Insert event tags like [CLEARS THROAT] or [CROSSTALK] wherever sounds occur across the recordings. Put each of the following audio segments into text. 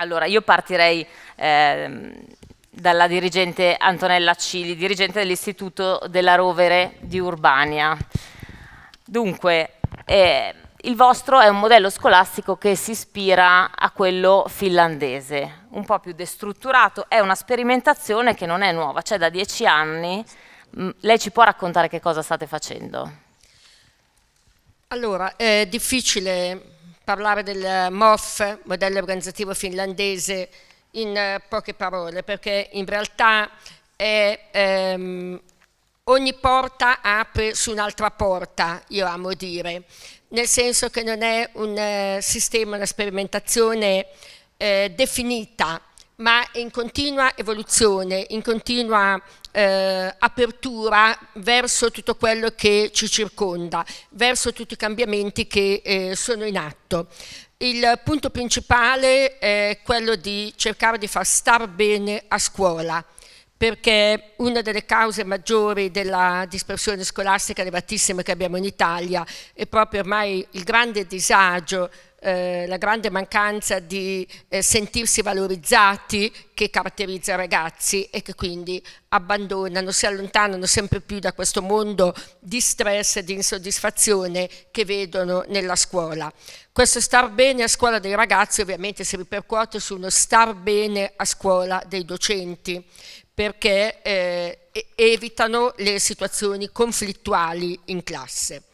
Allora, io partirei eh, dalla dirigente Antonella Cili, dirigente dell'Istituto della Rovere di Urbania. Dunque, eh, il vostro è un modello scolastico che si ispira a quello finlandese, un po' più destrutturato, è una sperimentazione che non è nuova, c'è cioè da dieci anni. Lei ci può raccontare che cosa state facendo? Allora, è difficile parlare del MOF, modello organizzativo finlandese, in eh, poche parole, perché in realtà è, ehm, ogni porta apre su un'altra porta, io amo dire, nel senso che non è un eh, sistema, una sperimentazione eh, definita, ma in continua evoluzione, in continua eh, apertura verso tutto quello che ci circonda, verso tutti i cambiamenti che eh, sono in atto. Il punto principale è quello di cercare di far star bene a scuola, perché una delle cause maggiori della dispersione scolastica elevatissima che abbiamo in Italia è proprio ormai il grande disagio eh, la grande mancanza di eh, sentirsi valorizzati che caratterizza i ragazzi e che quindi abbandonano, si allontanano sempre più da questo mondo di stress e di insoddisfazione che vedono nella scuola. Questo star bene a scuola dei ragazzi ovviamente si ripercuote su uno star bene a scuola dei docenti perché eh, evitano le situazioni conflittuali in classe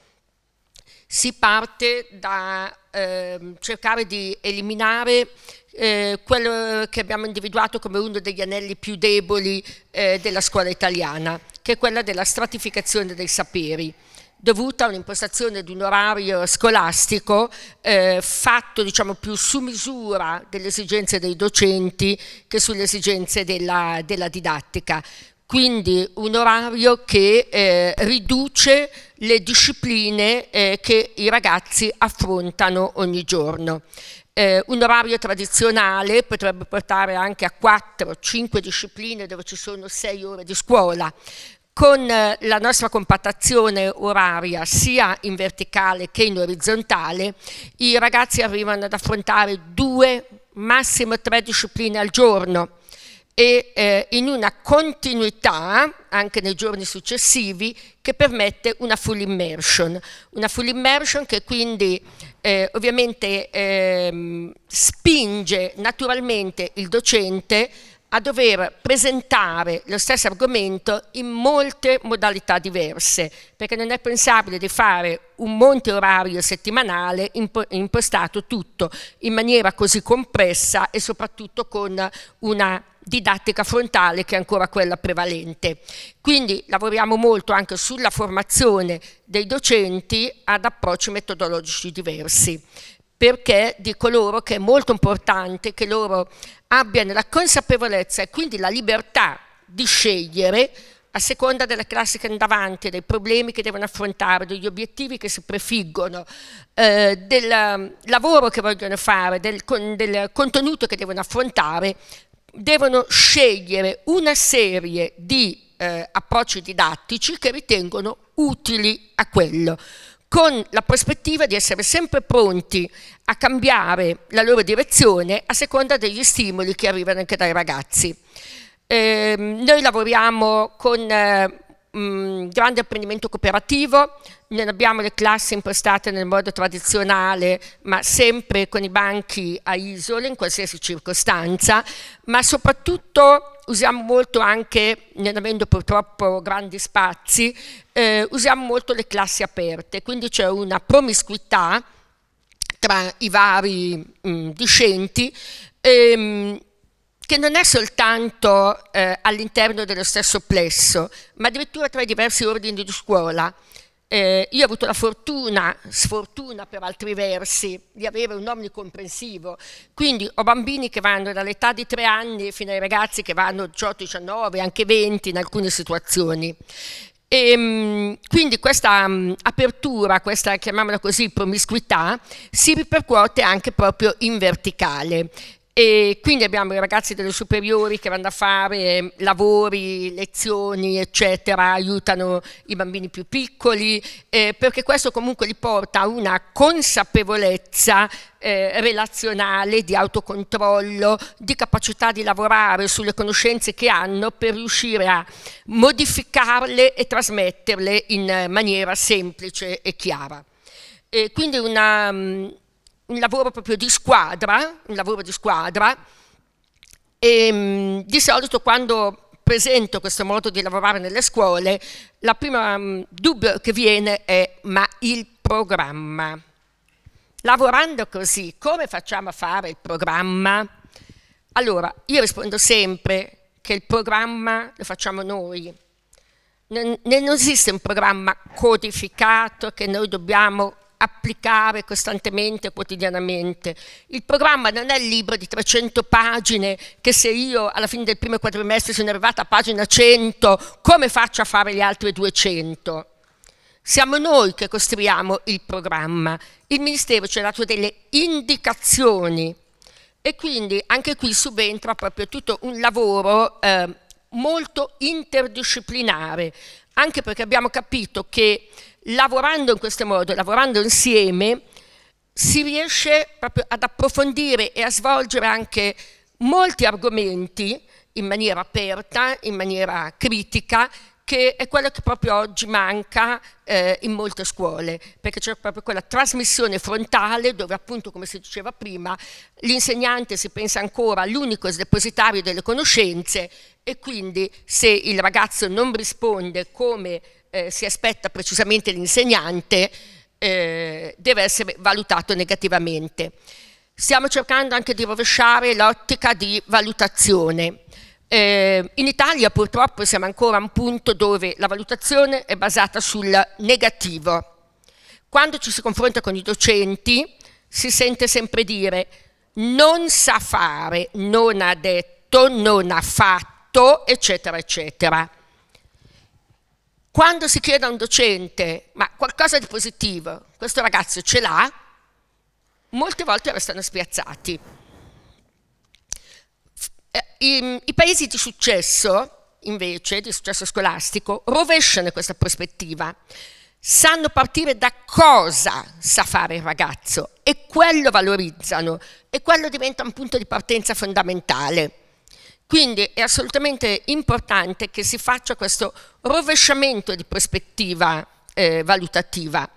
si parte da eh, cercare di eliminare eh, quello che abbiamo individuato come uno degli anelli più deboli eh, della scuola italiana, che è quella della stratificazione dei saperi dovuta a un'impostazione di un orario scolastico eh, fatto diciamo, più su misura delle esigenze dei docenti che sulle esigenze della, della didattica. Quindi un orario che eh, riduce le discipline eh, che i ragazzi affrontano ogni giorno. Eh, un orario tradizionale potrebbe portare anche a 4-5 discipline dove ci sono 6 ore di scuola. Con eh, la nostra compattazione oraria sia in verticale che in orizzontale, i ragazzi arrivano ad affrontare due, massimo tre discipline al giorno e eh, in una continuità anche nei giorni successivi che permette una full immersion, una full immersion che quindi eh, ovviamente eh, spinge naturalmente il docente a dover presentare lo stesso argomento in molte modalità diverse, perché non è pensabile di fare un monte orario settimanale impostato tutto in maniera così compressa e soprattutto con una didattica frontale che è ancora quella prevalente. Quindi lavoriamo molto anche sulla formazione dei docenti ad approcci metodologici diversi perché dico loro che è molto importante che loro abbiano la consapevolezza e quindi la libertà di scegliere a seconda della classe che hanno davanti, dei problemi che devono affrontare, degli obiettivi che si prefiggono, eh, del ehm, lavoro che vogliono fare, del, con, del contenuto che devono affrontare, devono scegliere una serie di eh, approcci didattici che ritengono utili a quello, con la prospettiva di essere sempre pronti a cambiare la loro direzione a seconda degli stimoli che arrivano anche dai ragazzi. Eh, noi lavoriamo con eh, mh, mm, grande apprendimento cooperativo, non abbiamo le classi impostate nel modo tradizionale, ma sempre con i banchi a isole in qualsiasi circostanza, ma soprattutto usiamo molto anche, non avendo purtroppo grandi spazi, eh, usiamo molto le classi aperte, quindi c'è una promiscuità tra i vari mh, mm, discenti. E, ehm, che non è soltanto eh, all'interno dello stesso plesso, ma addirittura tra i diversi ordini di scuola. Eh, io ho avuto la fortuna, sfortuna per altri versi, di avere un omnicomprensivo, quindi ho bambini che vanno dall'età di tre anni fino ai ragazzi che vanno 18, 19, anche 20 in alcune situazioni. E, ehm, quindi questa mm, apertura, questa chiamiamola così promiscuità, si ripercuote anche proprio in verticale e quindi abbiamo i ragazzi delle superiori che vanno a fare ehm, lavori, lezioni, eccetera, aiutano i bambini più piccoli, eh, perché questo comunque li porta a una consapevolezza eh, relazionale, di autocontrollo, di capacità di lavorare sulle conoscenze che hanno per riuscire a modificarle e trasmetterle in maniera semplice e chiara. E quindi una un lavoro proprio di squadra, un lavoro di squadra, e mm, di solito quando presento questo modo di lavorare nelle scuole, la prima mm, dubbio che viene è ma il programma. Lavorando così, come facciamo a fare il programma? Allora, io rispondo sempre che il programma lo facciamo noi. Non, non esiste un programma codificato che noi dobbiamo applicare costantemente, quotidianamente. Il programma non è il libro di 300 pagine che se io alla fine del primo quadrimestre sono arrivata a pagina 100, come faccio a fare gli altri 200? Siamo noi che costruiamo il programma. Il Ministero ci ha dato delle indicazioni e quindi anche qui subentra proprio tutto un lavoro eh, molto interdisciplinare, anche perché abbiamo capito che lavorando in questo modo, lavorando insieme, si riesce proprio ad approfondire e a svolgere anche molti argomenti in maniera aperta, in maniera critica, che è quello che proprio oggi manca eh, in molte scuole, perché c'è proprio quella trasmissione frontale dove appunto, come si diceva prima, l'insegnante si pensa ancora all'unico depositario delle conoscenze e quindi se il ragazzo non risponde come eh, si aspetta precisamente l'insegnante eh, deve essere valutato negativamente. Stiamo cercando anche di rovesciare l'ottica di valutazione. Eh, in Italia purtroppo siamo ancora a un punto dove la valutazione è basata sul negativo. Quando ci si confronta con i docenti si sente sempre dire non sa fare, non ha detto, non ha fatto, eccetera, eccetera. Quando si chiede a un docente, ma qualcosa di positivo, questo ragazzo ce l'ha, molte volte restano spiazzati. Eh, I, I paesi di successo, invece, di successo scolastico, rovesciano questa prospettiva. Sanno partire da cosa sa fare il ragazzo e quello valorizzano e quello diventa un punto di partenza fondamentale. Quindi è assolutamente importante che si faccia questo rovesciamento di prospettiva eh, valutativa.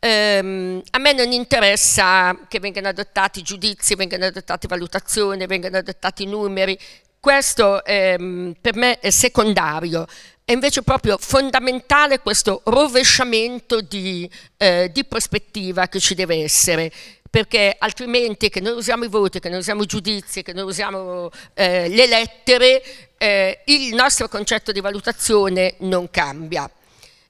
Ehm, a me non interessa che vengano adottati giudizi, vengano adottate valutazioni, vengano adottati numeri, questo ehm, per me è secondario, è invece proprio fondamentale questo rovesciamento di, eh, di prospettiva che ci deve essere, perché altrimenti che non usiamo i voti, che non usiamo i giudizi, che non usiamo eh, le lettere, eh, il nostro concetto di valutazione non cambia.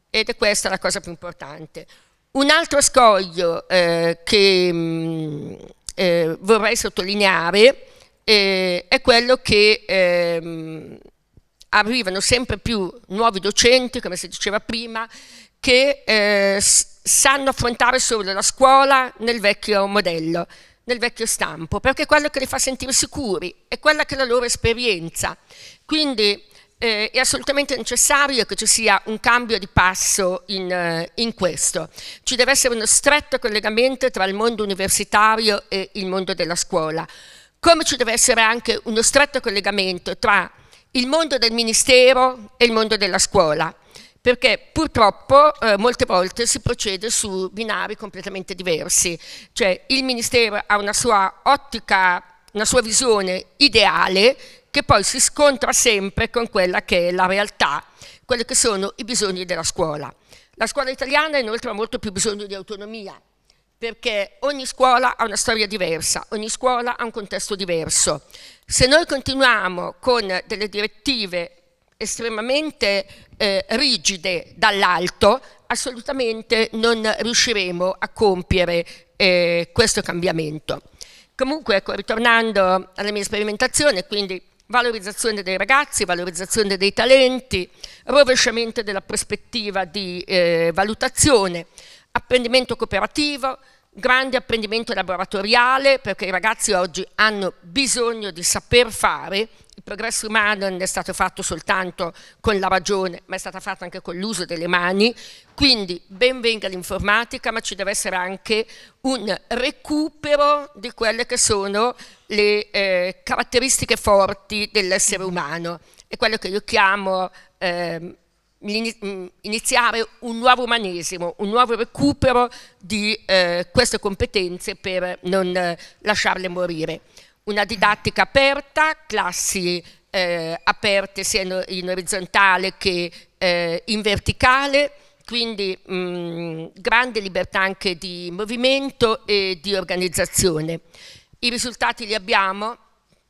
Ed è questa la cosa più importante. Un altro scoglio eh, che mh, mm, eh, vorrei sottolineare eh, è quello che ehm, arrivano sempre più nuovi docenti, come si diceva prima, che eh, sanno affrontare solo la scuola nel vecchio modello, nel vecchio stampo, perché è quello che li fa sentire sicuri, è quella che è la loro esperienza. Quindi eh, è assolutamente necessario che ci sia un cambio di passo in, eh, in, questo. Ci deve essere uno stretto collegamento tra il mondo universitario e il mondo della scuola, come ci deve essere anche uno stretto collegamento tra il mondo del ministero e il mondo della scuola perché purtroppo eh, molte volte si procede su binari completamente diversi, cioè il Ministero ha una sua ottica, una sua visione ideale che poi si scontra sempre con quella che è la realtà, quelli che sono i bisogni della scuola. La scuola italiana inoltre ha molto più bisogno di autonomia, perché ogni scuola ha una storia diversa, ogni scuola ha un contesto diverso. Se noi continuiamo con delle direttive estremamente eh, rigide dall'alto, assolutamente non riusciremo a compiere eh, questo cambiamento. Comunque, ecco, ritornando alla mia sperimentazione, quindi valorizzazione dei ragazzi, valorizzazione dei talenti, rovesciamento della prospettiva di eh, valutazione, apprendimento cooperativo, grande apprendimento laboratoriale, perché i ragazzi oggi hanno bisogno di saper fare il progresso umano non è stato fatto soltanto con la ragione, ma è stato fatto anche con l'uso delle mani, quindi ben venga l'informatica, ma ci deve essere anche un recupero di quelle che sono le eh, caratteristiche forti dell'essere umano. È quello che io chiamo eh, iniziare un nuovo umanesimo, un nuovo recupero di eh, queste competenze per non eh, lasciarle morire una didattica aperta, classi eh, aperte sia in, in orizzontale che eh, in verticale, quindi mh, mm, grande libertà anche di movimento e di organizzazione. I risultati li abbiamo?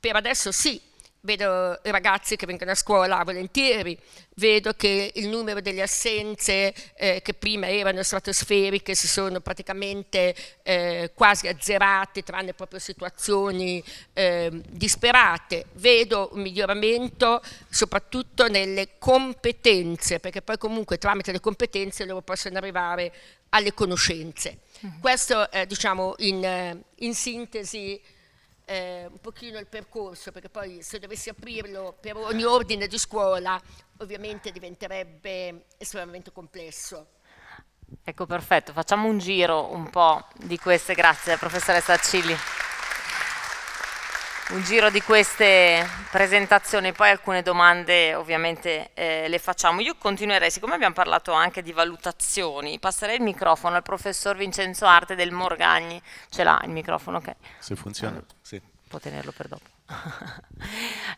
Per adesso sì, vedo ragazzi che vengono a scuola volentieri, vedo che il numero delle assenze eh, che prima erano stratosferiche si sono praticamente eh, quasi azzerate, tranne proprio situazioni eh, disperate. Vedo un miglioramento soprattutto nelle competenze, perché poi comunque tramite le competenze loro possono arrivare alle conoscenze. Mm -hmm. Questo diciamo in, in sintesi eh, un pochino il percorso, perché poi se dovessi aprirlo per ogni ordine di scuola ovviamente diventerebbe estremamente complesso. Ecco, perfetto. Facciamo un giro un po' di queste. Grazie, professoressa Cilli un giro di queste presentazioni, poi alcune domande ovviamente eh, le facciamo. Io continuerei, siccome abbiamo parlato anche di valutazioni, passerei il microfono al professor Vincenzo Arte del Morgagni. Ce l'ha il microfono, ok. Se funziona, allora. sì può tenerlo per dopo. [LAUGHS]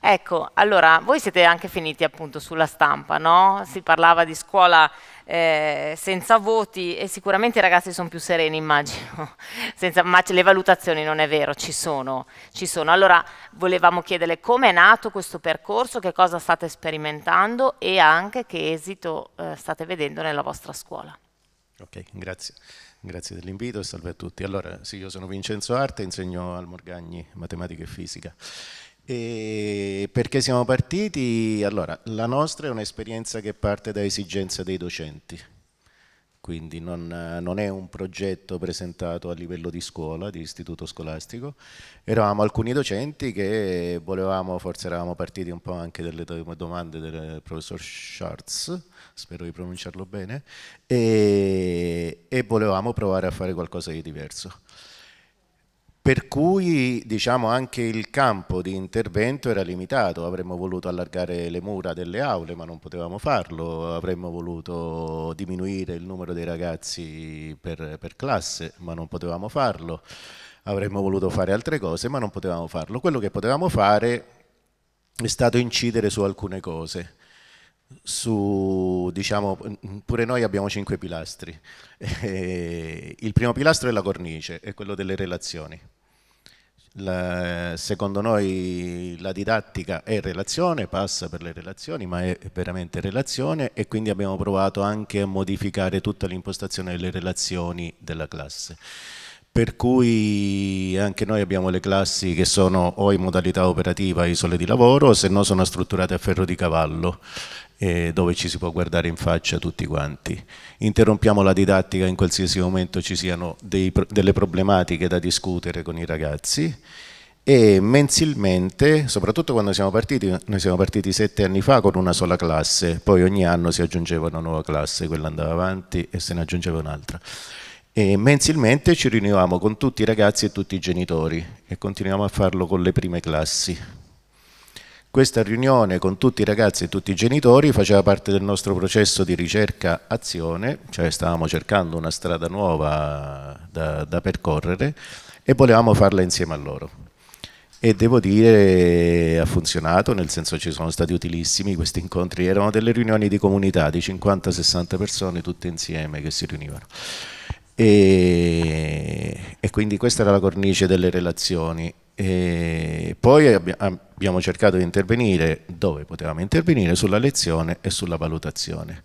ecco, allora, voi siete anche finiti appunto sulla stampa, no? Si parlava di scuola eh, senza voti e sicuramente i ragazzi sono più sereni, immagino. [LAUGHS] senza, ma le valutazioni non è vero, ci sono, ci sono. Allora, volevamo chiederle come è nato questo percorso, che cosa state sperimentando e anche che esito eh, state vedendo nella vostra scuola. Ok, grazie grazie dell'invito e salve a tutti. Allora, sì, io sono Vincenzo Arte, insegno al Morgagni matematica e fisica. E perché siamo partiti? Allora, la nostra è un'esperienza che parte da esigenze dei docenti, quindi non, non, è un progetto presentato a livello di scuola, di istituto scolastico. Eravamo alcuni docenti che volevamo, forse eravamo partiti un po' anche dalle domande del professor Schartz, spero di pronunciarlo bene, e, e volevamo provare a fare qualcosa di diverso. Per cui diciamo, anche il campo di intervento era limitato, avremmo voluto allargare le mura delle aule ma non potevamo farlo, avremmo voluto diminuire il numero dei ragazzi per, per classe ma non potevamo farlo, avremmo voluto fare altre cose ma non potevamo farlo. Quello che potevamo fare è stato incidere su alcune cose su, diciamo, pure noi abbiamo cinque pilastri. [LAUGHS] il primo pilastro è la cornice, è quello delle relazioni. La, secondo noi la didattica è relazione, passa per le relazioni, ma è veramente relazione e quindi abbiamo provato anche a modificare tutta l'impostazione delle relazioni della classe. Per cui anche noi abbiamo le classi che sono o in modalità operativa isole di lavoro, se no sono strutturate a ferro di cavallo eh, dove ci si può guardare in faccia tutti quanti. Interrompiamo la didattica in qualsiasi momento ci siano dei, delle problematiche da discutere con i ragazzi e mensilmente, soprattutto quando siamo partiti, noi siamo partiti sette anni fa con una sola classe, poi ogni anno si aggiungeva una nuova classe, quella andava avanti e se ne aggiungeva un'altra. E mensilmente ci riunivamo con tutti i ragazzi e tutti i genitori e continuiamo a farlo con le prime classi. Questa riunione con tutti i ragazzi e tutti i genitori faceva parte del nostro processo di ricerca-azione, cioè stavamo cercando una strada nuova da, da percorrere e volevamo farla insieme a loro. E devo dire ha funzionato, nel senso ci sono stati utilissimi questi incontri, erano delle riunioni di comunità di 50-60 persone tutte insieme che si riunivano. E, e quindi questa era la cornice delle relazioni e poi abbiamo cercato di intervenire dove potevamo intervenire, sulla lezione e sulla valutazione.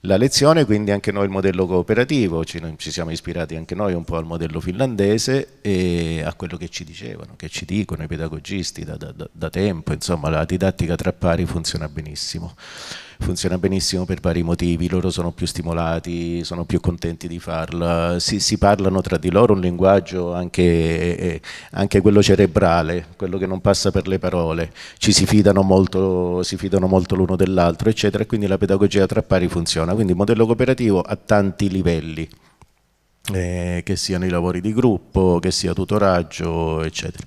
La lezione, quindi anche noi il modello cooperativo, ci, ci siamo ispirati anche noi un po' al modello finlandese e a quello che ci dicevano, che ci dicono i pedagogisti da, da, da tempo, insomma la didattica tra pari funziona benissimo funziona benissimo per vari motivi, loro sono più stimolati, sono più contenti di farla, si, si parlano tra di loro un linguaggio anche, eh, eh, anche, quello cerebrale, quello che non passa per le parole, ci si fidano molto, molto l'uno dell'altro, eccetera, e quindi la pedagogia tra pari funziona, quindi il modello cooperativo a tanti livelli. Eh, che siano i lavori di gruppo, che sia tutoraggio, eccetera.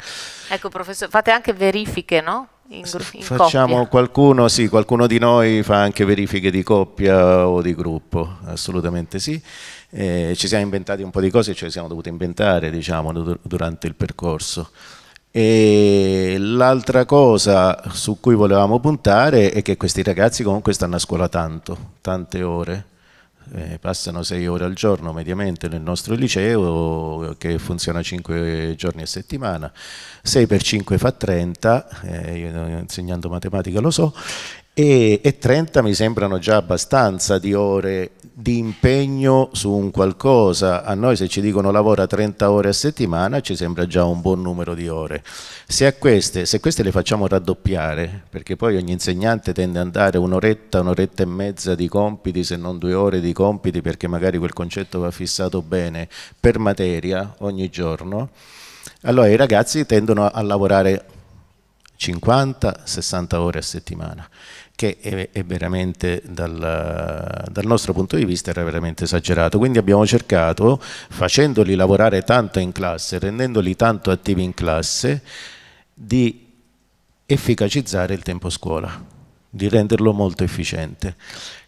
Ecco, professore, fate anche verifiche, no? In, in Facciamo coppia. qualcuno, sì, qualcuno di noi fa anche verifiche di coppia o di gruppo, assolutamente sì. Eh, ci siamo inventati un po' di cose, ce le siamo dovute inventare, diciamo, durante il percorso. E l'altra cosa su cui volevamo puntare è che questi ragazzi comunque stanno a scuola tanto, tante ore eh, passano 6 ore al giorno mediamente nel nostro liceo che funziona 5 giorni a settimana, 6 per 5 fa 30, eh, io eh, insegnando matematica lo so, e, e 30 mi sembrano già abbastanza di ore di impegno su un qualcosa. A noi se ci dicono lavora 30 ore a settimana ci sembra già un buon numero di ore. Se, a queste, se queste le facciamo raddoppiare, perché poi ogni insegnante tende ad andare un'oretta, un'oretta e mezza di compiti, se non due ore di compiti, perché magari quel concetto va fissato bene per materia ogni giorno, allora i ragazzi tendono a lavorare 50-60 ore a settimana che è, è veramente dal, dal, nostro punto di vista era veramente esagerato. Quindi abbiamo cercato, facendoli lavorare tanto in classe, rendendoli tanto attivi in classe, di efficacizzare il tempo scuola, di renderlo molto efficiente.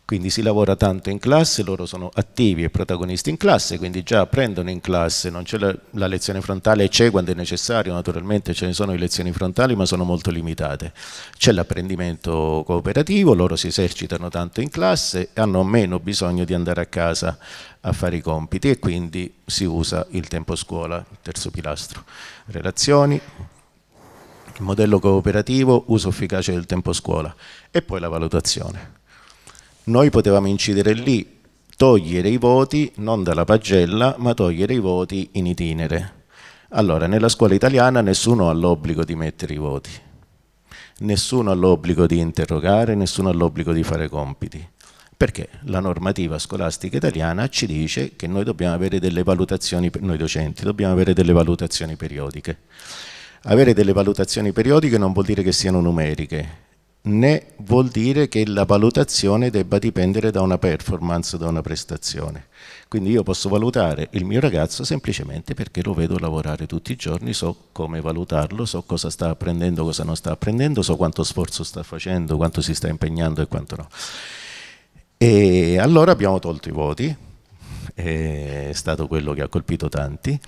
Quindi si lavora tanto in classe, loro sono attivi e protagonisti in classe, quindi già apprendono in classe, non c'è la, la lezione frontale, c'è quando è necessario, naturalmente ce ne sono le lezioni frontali, ma sono molto limitate. C'è l'apprendimento cooperativo, loro si esercitano tanto in classe, e hanno meno bisogno di andare a casa a fare i compiti e quindi si usa il tempo scuola, il terzo pilastro. Relazioni, modello cooperativo, uso efficace del tempo scuola e poi la valutazione. Noi potevamo incidere lì, togliere i voti non dalla pagella, ma togliere i voti in itinere. Allora, nella scuola italiana nessuno ha l'obbligo di mettere i voti, nessuno ha l'obbligo di interrogare, nessuno ha l'obbligo di fare compiti perché la normativa scolastica italiana ci dice che noi dobbiamo avere delle valutazioni, noi docenti dobbiamo avere delle valutazioni periodiche. Avere delle valutazioni periodiche non vuol dire che siano numeriche, né vuol dire che la valutazione debba dipendere da una performance, da una prestazione. Quindi io posso valutare il mio ragazzo semplicemente perché lo vedo lavorare tutti i giorni, so come valutarlo, so cosa sta apprendendo, cosa non sta apprendendo, so quanto sforzo sta facendo, quanto si sta impegnando e quanto no. E allora abbiamo tolto i voti, è stato quello che ha colpito tanti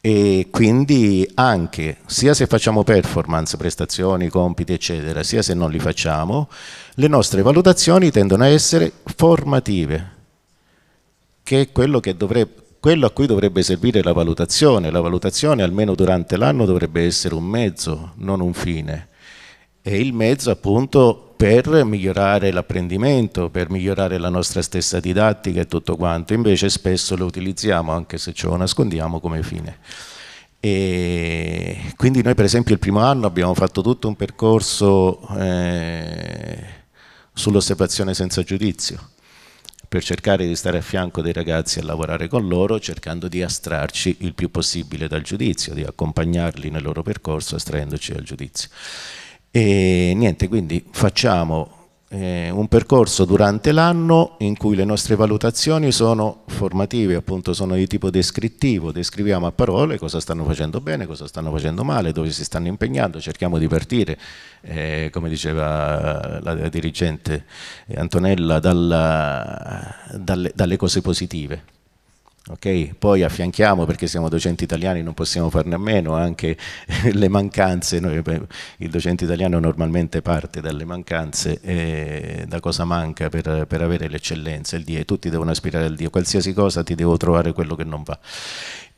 e quindi anche sia se facciamo performance, prestazioni, compiti eccetera, sia se non li facciamo, le nostre valutazioni tendono a essere formative, che è quello, che dovrebbe, quello a cui dovrebbe servire la valutazione. La valutazione almeno durante l'anno dovrebbe essere un mezzo, non un fine. E il mezzo appunto per migliorare l'apprendimento, per migliorare la nostra stessa didattica e tutto quanto, invece spesso lo utilizziamo, anche se ce lo nascondiamo, come fine. E quindi noi per esempio il primo anno abbiamo fatto tutto un percorso eh, sull'osservazione senza giudizio, per cercare di stare a fianco dei ragazzi e lavorare con loro, cercando di astrarci il più possibile dal giudizio, di accompagnarli nel loro percorso astraendoci dal giudizio. E niente, quindi facciamo eh, un percorso durante l'anno in cui le nostre valutazioni sono formative, appunto sono di tipo descrittivo, descriviamo a parole cosa stanno facendo bene, cosa stanno facendo male, dove si stanno impegnando, cerchiamo di partire, eh, come diceva la dirigente Antonella, dalla, dalle, dalle cose positive. Okay? Poi affianchiamo, perché siamo docenti italiani, non possiamo farne a meno, anche [LAUGHS] le mancanze, Noi, il docente italiano normalmente parte dalle mancanze, eh, da cosa manca per, per avere l'eccellenza, il Dio, tutti devono aspirare al Dio, qualsiasi cosa ti devo trovare quello che non va.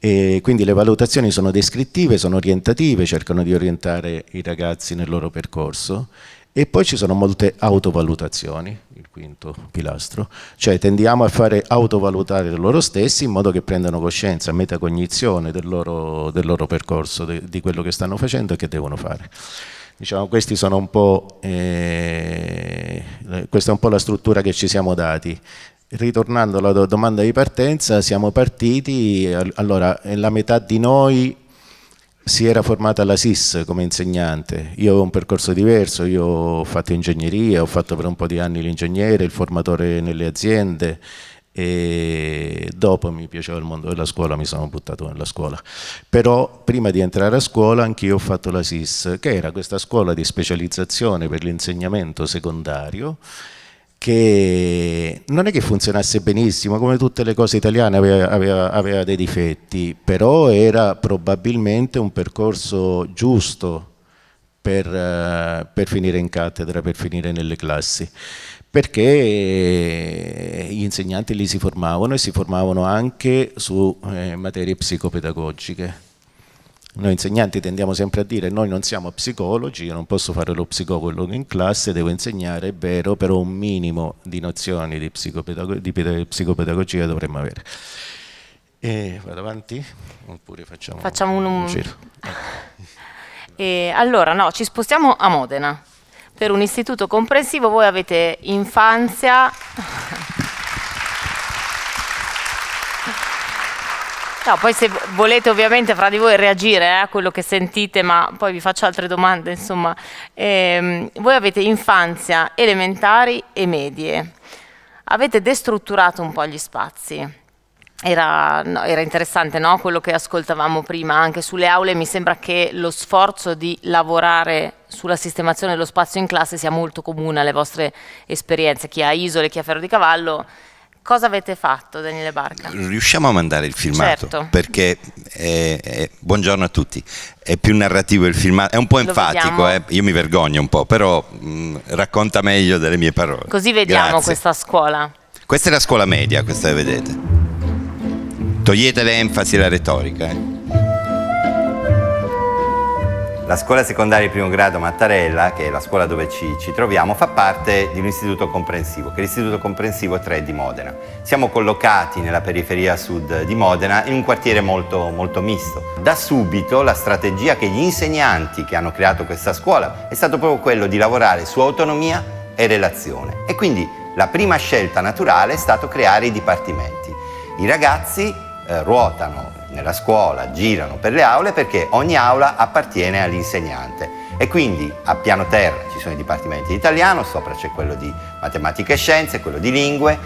E quindi le valutazioni sono descrittive, sono orientative, cercano di orientare i ragazzi nel loro percorso e poi ci sono molte autovalutazioni, il quinto pilastro, cioè tendiamo a fare autovalutare loro stessi in modo che prendano coscienza, metacognizione del loro, del loro percorso, de, di quello che stanno facendo e che devono fare. Diciamo, questi sono un po', eh, questa è un po' la struttura che ci siamo dati. Ritornando alla domanda di partenza, siamo partiti, allora la metà di noi si era formata alla SIS come insegnante, io ho un percorso diverso, io ho fatto ingegneria, ho fatto per un po' di anni l'ingegnere, il formatore nelle aziende e dopo mi piaceva il mondo della scuola, mi sono buttato nella scuola. Però prima di entrare a scuola anch'io ho fatto la SIS, che era questa scuola di specializzazione per l'insegnamento secondario che non è che funzionasse benissimo, come tutte le cose italiane aveva, aveva, aveva dei difetti, però era probabilmente un percorso giusto per, eh, per, finire in cattedra, per finire nelle classi, perché gli insegnanti lì si formavano e si formavano anche su eh, materie psicopedagogiche noi insegnanti tendiamo sempre a dire noi non siamo psicologi, io non posso fare lo psicologo in classe, devo insegnare, è vero, però un minimo di nozioni di, psicopedago di psicopedagogia dovremmo avere. E vado avanti? Oppure facciamo, facciamo un, un giro? Eh. [LAUGHS] e, allora, no, ci spostiamo a Modena. Per un istituto comprensivo voi avete infanzia... [LAUGHS] No, poi se volete ovviamente fra di voi reagire eh, a quello che sentite, ma poi vi faccio altre domande, insomma. Ehm, voi avete infanzia, elementari e medie. Avete destrutturato un po' gli spazi. Era, no, era interessante no? quello che ascoltavamo prima anche sulle aule, mi sembra che lo sforzo di lavorare sulla sistemazione dello spazio in classe sia molto comune alle vostre esperienze, chi ha isole, chi ha ferro di cavallo, Cosa avete fatto, Daniele Barca? Riusciamo a mandare il filmato certo. perché è, è, buongiorno a tutti. È più narrativo il filmato, è un po' Lo enfatico, eh? io mi vergogno un po', però mh, mm, racconta meglio delle mie parole. Così vediamo Grazie. questa scuola. Questa è la scuola media, questa che vedete. Togliete l'enfasi e la retorica. Eh? La scuola secondaria di primo grado Mattarella, che è la scuola dove ci, ci troviamo, fa parte di un istituto comprensivo, che è l'istituto comprensivo 3 di Modena. Siamo collocati nella periferia sud di Modena, in un quartiere molto, molto misto. Da subito la strategia che gli insegnanti che hanno creato questa scuola è stato proprio quello di lavorare su autonomia e relazione. E quindi la prima scelta naturale è stato creare i dipartimenti. I ragazzi eh, ruotano nella scuola, girano per le aule perché ogni aula appartiene all'insegnante e quindi a piano terra ci sono i dipartimenti di italiano, sopra c'è quello di matematica e scienze, quello di lingue.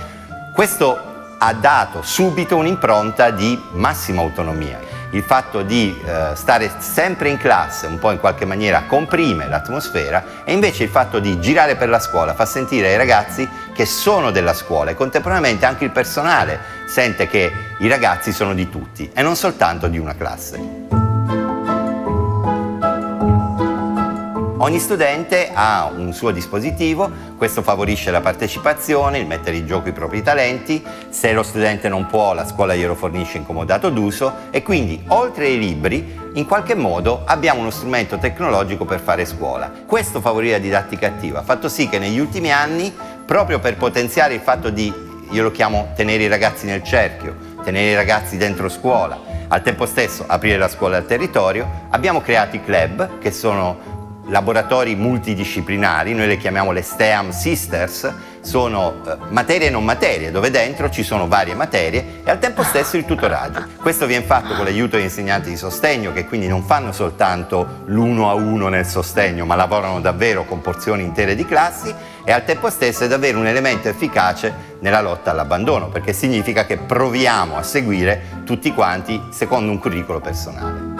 Questo ha dato subito un'impronta di massima autonomia il fatto di eh, stare sempre in classe un po' in qualche maniera comprime l'atmosfera e invece il fatto di girare per la scuola fa sentire ai ragazzi che sono della scuola e contemporaneamente anche il personale sente che i ragazzi sono di tutti e non soltanto di una classe. Ogni studente ha un suo dispositivo, questo favorisce la partecipazione, il mettere in gioco i propri talenti, se lo studente non può la scuola glielo fornisce incomodato d'uso e quindi oltre ai libri in qualche modo abbiamo uno strumento tecnologico per fare scuola. Questo favorì la didattica attiva, ha fatto sì che negli ultimi anni, proprio per potenziare il fatto di, io lo chiamo, tenere i ragazzi nel cerchio, tenere i ragazzi dentro scuola, al tempo stesso aprire la scuola al territorio, abbiamo creato i club che sono laboratori multidisciplinari, noi le chiamiamo le STEAM Sisters, sono eh, materie e non materie, dove dentro ci sono varie materie e al tempo stesso il tutoraggio. Questo viene fatto con l'aiuto degli insegnanti di sostegno che quindi non fanno soltanto l'uno a uno nel sostegno, ma lavorano davvero con porzioni intere di classi e al tempo stesso è davvero un elemento efficace nella lotta all'abbandono, perché significa che proviamo a seguire tutti quanti secondo un curriculum personale.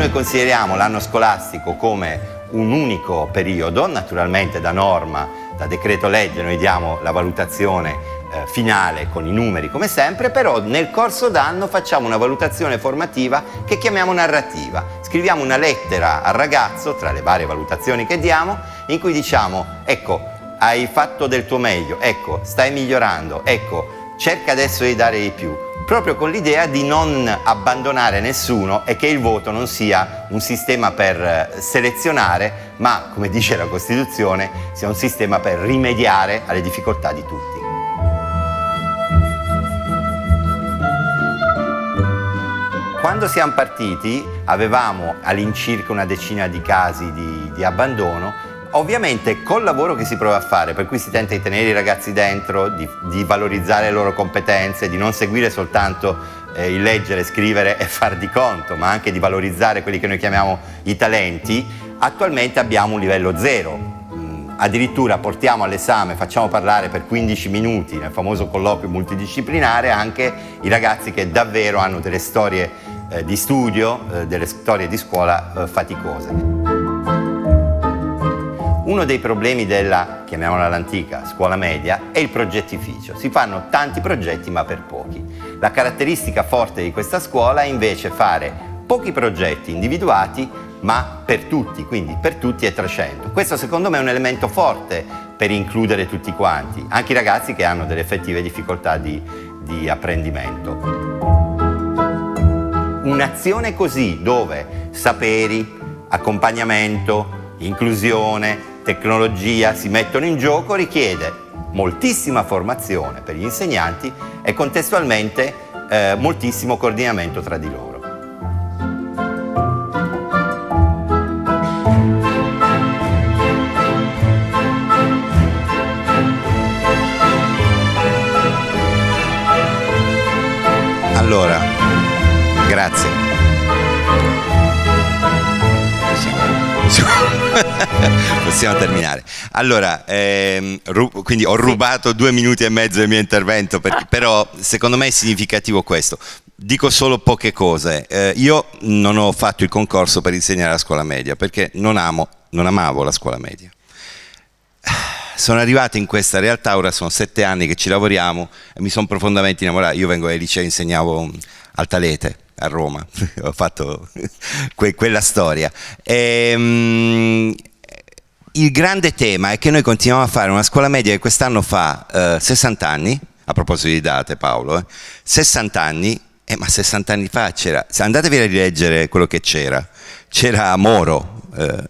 Noi consideriamo l'anno scolastico come un unico periodo, naturalmente da norma, da decreto legge noi diamo la valutazione eh, finale con i numeri come sempre, però nel corso d'anno facciamo una valutazione formativa che chiamiamo narrativa. Scriviamo una lettera al ragazzo, tra le varie valutazioni che diamo, in cui diciamo, ecco, hai fatto del tuo meglio, ecco, stai migliorando, ecco, cerca adesso di dare di più proprio con l'idea di non abbandonare nessuno e che il voto non sia un sistema per eh, selezionare, ma come dice la Costituzione, sia un sistema per rimediare alle difficoltà di tutti. Quando siamo partiti avevamo all'incirca una decina di casi di, di abbandono Ovviamente col lavoro che si prova a fare, per cui si tenta di tenere i ragazzi dentro, di, di valorizzare le loro competenze, di non seguire soltanto eh, il leggere, scrivere e [LAUGHS] far di conto, ma anche di valorizzare quelli che noi chiamiamo i talenti, attualmente abbiamo un livello zero. Mm, addirittura portiamo all'esame, facciamo parlare per 15 minuti nel famoso colloquio multidisciplinare anche i ragazzi che davvero hanno delle storie eh, di studio, eh, delle storie di scuola eh, faticose. Uno dei problemi della, chiamiamola l'antica, scuola media è il progettificio. Si fanno tanti progetti ma per pochi. La caratteristica forte di questa scuola è invece fare pochi progetti individuati ma per tutti, quindi per tutti è 300. Questo secondo me è un elemento forte per includere tutti quanti, anche i ragazzi che hanno delle effettive difficoltà di, di apprendimento. Un'azione così dove saperi, accompagnamento, inclusione, tecnologia si mettono in gioco richiede moltissima formazione per gli insegnanti e contestualmente eh, moltissimo coordinamento tra di loro. [LAUGHS] Possiamo terminare. Allora, ehm, ru- quindi ho rubato due minuti e mezzo del mio intervento, perché, però secondo me è significativo questo. Dico solo poche cose. Eh, io non ho fatto il concorso per insegnare la scuola media perché non amo, non amavo la scuola media. [SIGHS] Sono arrivato in questa realtà, ora sono sette anni che ci lavoriamo e mi sono profondamente innamorato. Io vengo ai licei, insegnavo talete a Roma, [LAUGHS] ho fatto [LAUGHS] que- quella storia. E, ehm, il grande tema è che noi continuiamo a fare una scuola media che quest'anno fa eh, 60 anni, a proposito di date Paolo, eh, 60 anni, eh, ma 60 anni fa c'era, andatevi a rileggere quello che c'era, c'era Moro, eh, eh,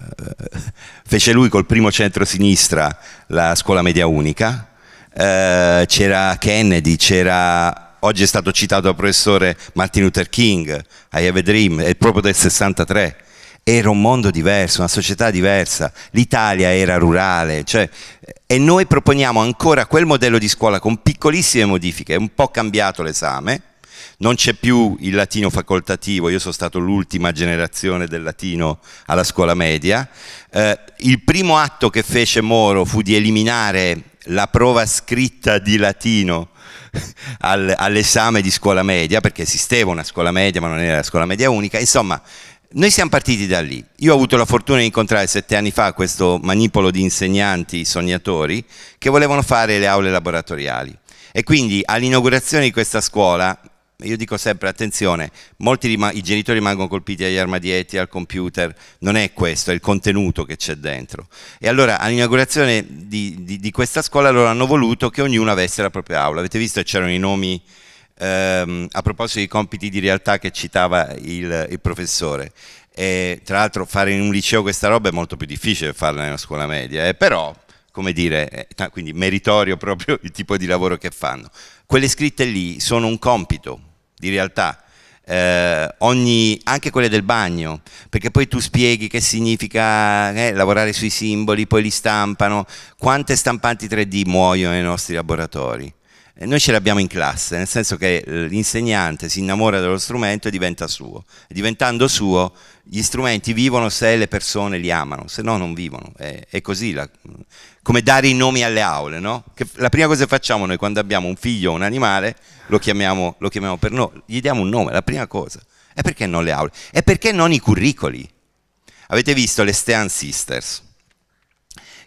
fece lui col primo centro-sinistra la scuola media unica, eh, c'era Kennedy, c'era oggi è stato citato il professore Martin Luther King, I Have a Dream, è proprio del 63 era un mondo diverso, una società diversa, l'Italia era rurale, cioè, e noi proponiamo ancora quel modello di scuola con piccolissime modifiche, è un po' cambiato l'esame, non c'è più il latino facoltativo, io sono stato l'ultima generazione del latino alla scuola media, eh, il primo atto che fece Moro fu di eliminare la prova scritta di latino [LAUGHS] all'esame di scuola media, perché esisteva una scuola media ma non era la scuola media unica, insomma noi siamo partiti da lì. Io ho avuto la fortuna di incontrare sette anni fa questo manipolo di insegnanti sognatori che volevano fare le aule laboratoriali. E quindi all'inaugurazione di questa scuola, io dico sempre attenzione, molti i genitori rimangono colpiti agli armadietti, al computer, non è questo, è il contenuto che c'è dentro. E allora all'inaugurazione di, di, di questa scuola loro hanno voluto che ognuno avesse la propria aula. Avete visto che c'erano i nomi ehm, a proposito dei compiti di realtà che citava il, il professore. E, tra l'altro fare in un liceo questa roba è molto più difficile che farla nella scuola media, eh, però come dire, eh, quindi meritorio [LAUGHS] proprio il tipo di lavoro che fanno. Quelle scritte lì sono un compito di realtà, eh, ogni, anche quelle del bagno, perché poi tu spieghi che significa eh, lavorare sui simboli, poi li stampano, quante stampanti 3D muoiono nei nostri laboratori? noi ce l'abbiamo in classe, nel senso che eh, l'insegnante si innamora dello strumento e diventa suo. E diventando suo, gli strumenti vivono se le persone li amano, se no non vivono. È, è così, la, come dare i nomi alle aule, no? Che la prima cosa che facciamo noi quando abbiamo un figlio o un animale, lo chiamiamo, lo chiamiamo per noi, gli diamo un nome, la prima cosa. E perché non le aule? E perché non i curricoli? Avete visto le Stean Sisters?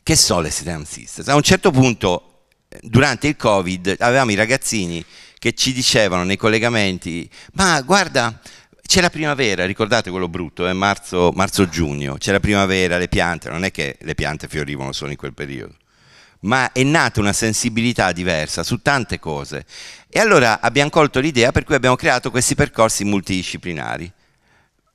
Che so le Stean Sisters? A un certo punto durante il Covid avevamo i ragazzini che ci dicevano nei collegamenti, ma guarda, c'è la primavera, ricordate quello brutto, eh? marzo-giugno, c'è la primavera, le piante, non è che le piante fiorivano solo in quel periodo, ma è nata una sensibilità diversa su tante cose. E allora abbiamo colto l'idea per cui abbiamo creato questi percorsi multidisciplinari.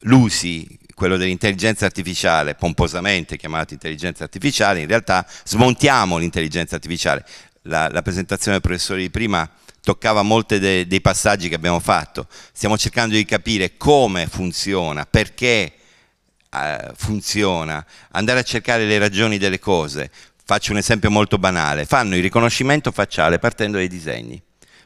L'USI, quello dell'intelligenza artificiale, pomposamente chiamato intelligenza artificiale, in realtà smontiamo l'intelligenza artificiale, la, la presentazione del professore di prima toccava molti de, dei passaggi che abbiamo fatto. Stiamo cercando di capire come funziona, perché eh, funziona, andare a cercare le ragioni delle cose. Faccio un esempio molto banale. Fanno il riconoscimento facciale partendo dai disegni.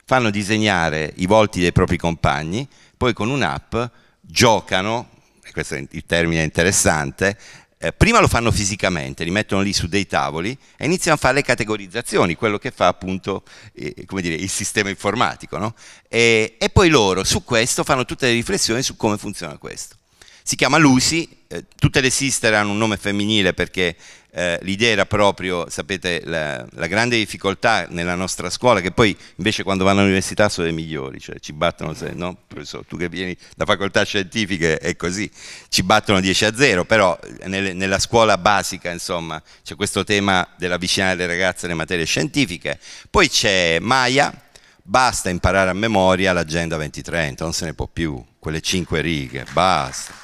Fanno disegnare i volti dei propri compagni, poi con un'app giocano, questo è il termine interessante, eh, prima lo fanno fisicamente, li mettono lì su dei tavoli e iniziano a fare le categorizzazioni, quello che fa appunto eh, eh dire, il sistema informatico. No? E, e poi loro su questo fanno tutte le riflessioni su come funziona questo. Si chiama Lucy, eh, tutte le sister hanno un nome femminile perché eh, l'idea era proprio, sapete, la, la, grande difficoltà nella nostra scuola, che poi invece quando vanno all'università sono le migliori, cioè ci battono, se, no? Professor, tu che vieni da facoltà scientifiche è così, ci battono 10 a 0, però eh, nel, nella scuola basica, insomma, c'è questo tema dell'avvicinare le ragazze alle materie scientifiche. Poi c'è Maya, basta imparare a memoria l'agenda 2030, non se ne può più, quelle 5 righe, basta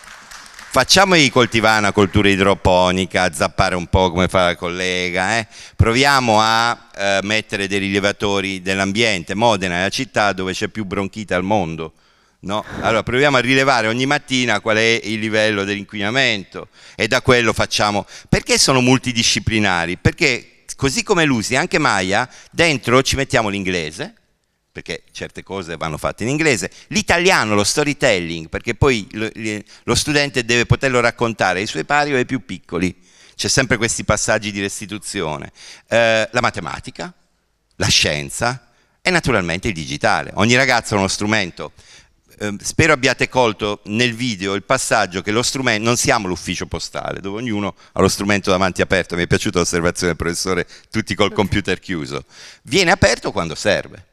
facciamo di coltivare una coltura idroponica, zappare un po' come fa la collega, eh? proviamo a eh, mettere dei rilevatori dell'ambiente. Modena è la città dove c'è più bronchite al mondo. No? Allora proviamo a rilevare ogni mattina qual è il livello dell'inquinamento e da quello facciamo. Perché sono multidisciplinari? Perché così come l'usi anche Maya, dentro ci mettiamo l'inglese, perché certe cose vanno fatte in inglese, l'italiano, lo storytelling, perché poi lo, lo, studente deve poterlo raccontare ai suoi pari o ai più piccoli, c'è sempre questi passaggi di restituzione, eh, la matematica, la scienza e naturalmente il digitale. Ogni ragazzo ha uno strumento. Eh, spero abbiate colto nel video il passaggio che lo strumento, non siamo l'ufficio postale, dove ognuno ha lo strumento davanti aperto, mi è piaciuta l'osservazione del professore, tutti col computer chiuso, viene aperto quando serve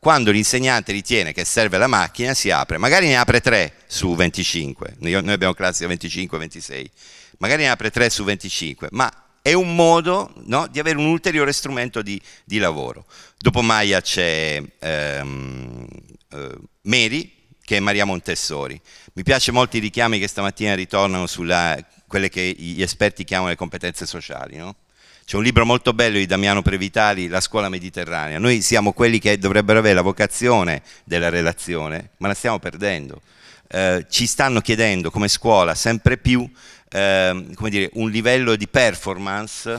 quando l'insegnante ritiene che serve la macchina si apre, magari ne apre 3 su 25, noi abbiamo classi da 25 26, magari ne apre 3 su 25, ma è un modo no, di avere un ulteriore strumento di, di lavoro. Dopo Maia c'è ehm, eh, Mary, che è Maria Montessori. Mi piace molto i richiami che stamattina ritornano sulla quelle che gli esperti chiamano le competenze sociali, no? C'è un libro molto bello di Damiano Previtali, La scuola mediterranea. Noi siamo quelli che dovrebbero avere la vocazione della relazione, ma la stiamo perdendo. Eh, ci stanno chiedendo come scuola sempre più eh, dire, un livello di performance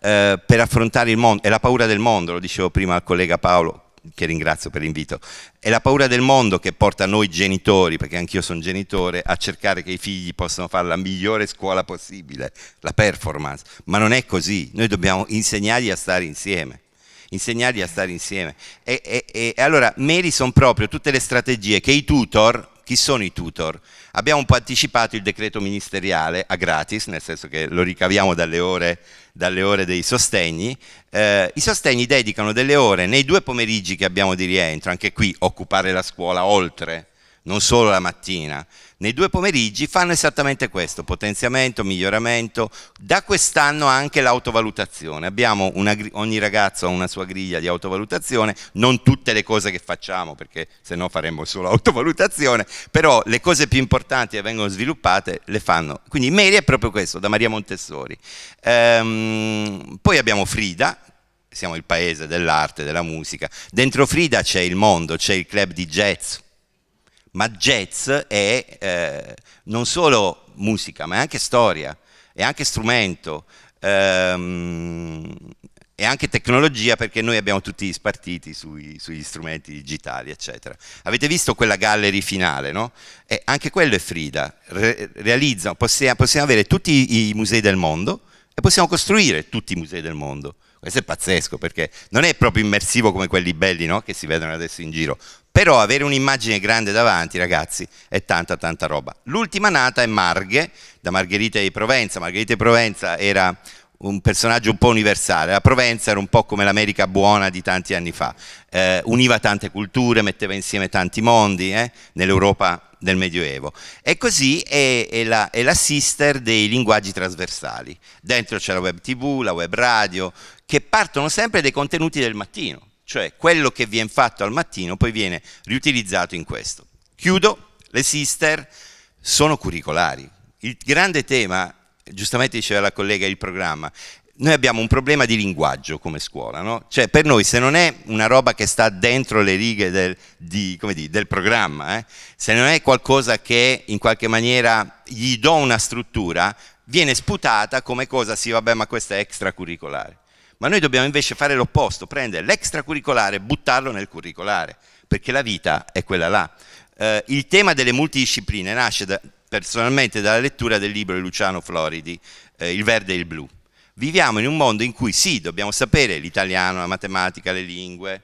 eh, per affrontare il mondo. È la paura del mondo, lo dicevo prima al collega Paolo che ringrazio per l'invito, è la paura del mondo che porta noi genitori, perché anch'io sono genitore, a cercare che i figli possano fare la migliore scuola possibile, la performance, ma non è così, noi dobbiamo insegnargli a stare insieme insegnargli a stare insieme e, e, e allora Mary sono proprio tutte le strategie che i tutor chi sono i tutor? Abbiamo un anticipato il decreto ministeriale a gratis, nel senso che lo ricaviamo dalle ore, dalle ore dei sostegni. Eh, I sostegni dedicano delle ore nei due pomeriggi che abbiamo di rientro, anche qui occupare la scuola oltre, non solo la mattina, nei due pomeriggi fanno esattamente questo, potenziamento, miglioramento, da quest'anno anche l'autovalutazione. ogni ragazzo ha una sua griglia di autovalutazione, non tutte le cose che facciamo perché se no faremmo solo [LAUGHS] autovalutazione, però le cose più importanti che vengono sviluppate le fanno. Quindi Mary è proprio questo, da Maria Montessori. Ehm, poi abbiamo Frida, siamo il paese dell'arte, della musica. Dentro Frida c'è il mondo, c'è il club di jazz, ma jazz è eh, non solo musica, ma è anche storia, è anche strumento, ehm, è anche tecnologia perché noi abbiamo tutti gli spartiti sui, sugli strumenti digitali, eccetera. Avete visto quella gallery finale, no? E anche quello è Frida, Re realizza, possiamo, possiamo avere tutti i musei del mondo e possiamo costruire tutti i musei del mondo. Questo è pazzesco perché non è proprio immersivo come quelli belli no? che si vedono adesso in giro, però avere un'immagine grande davanti, ragazzi, è tanta tanta roba. L'ultima nata è Marghe, da Margherita di Provenza. Margherita di Provenza era un personaggio un po' universale, la Provenza era un po' come l'America buona di tanti anni fa, eh, univa tante culture, metteva insieme tanti mondi eh, nell'Europa del Medioevo. E così è, è, la, è, la, sister dei linguaggi trasversali. Dentro c'è la web tv, la web radio, che partono sempre dai contenuti del mattino cioè quello che viene fatto al mattino poi viene riutilizzato in questo. Chiudo, le sister sono curricolari. Il grande tema, giustamente diceva la collega il programma, noi abbiamo un problema di linguaggio come scuola, no? cioè per noi se non è una roba che sta dentro le righe del, di, dire, del programma, eh? se non è qualcosa che in qualche maniera gli do una struttura, viene sputata come cosa, sì vabbè ma questa è extracurricolare. Ma noi dobbiamo invece fare l'opposto, prendere l'extracurricolare e buttarlo nel curricolare, perché la vita è quella là. Eh, il tema delle multidiscipline nasce da, personalmente dalla lettura del libro di Luciano Floridi, eh, Il verde e il blu. Viviamo in un mondo in cui sì, dobbiamo sapere l'italiano, la matematica, le lingue,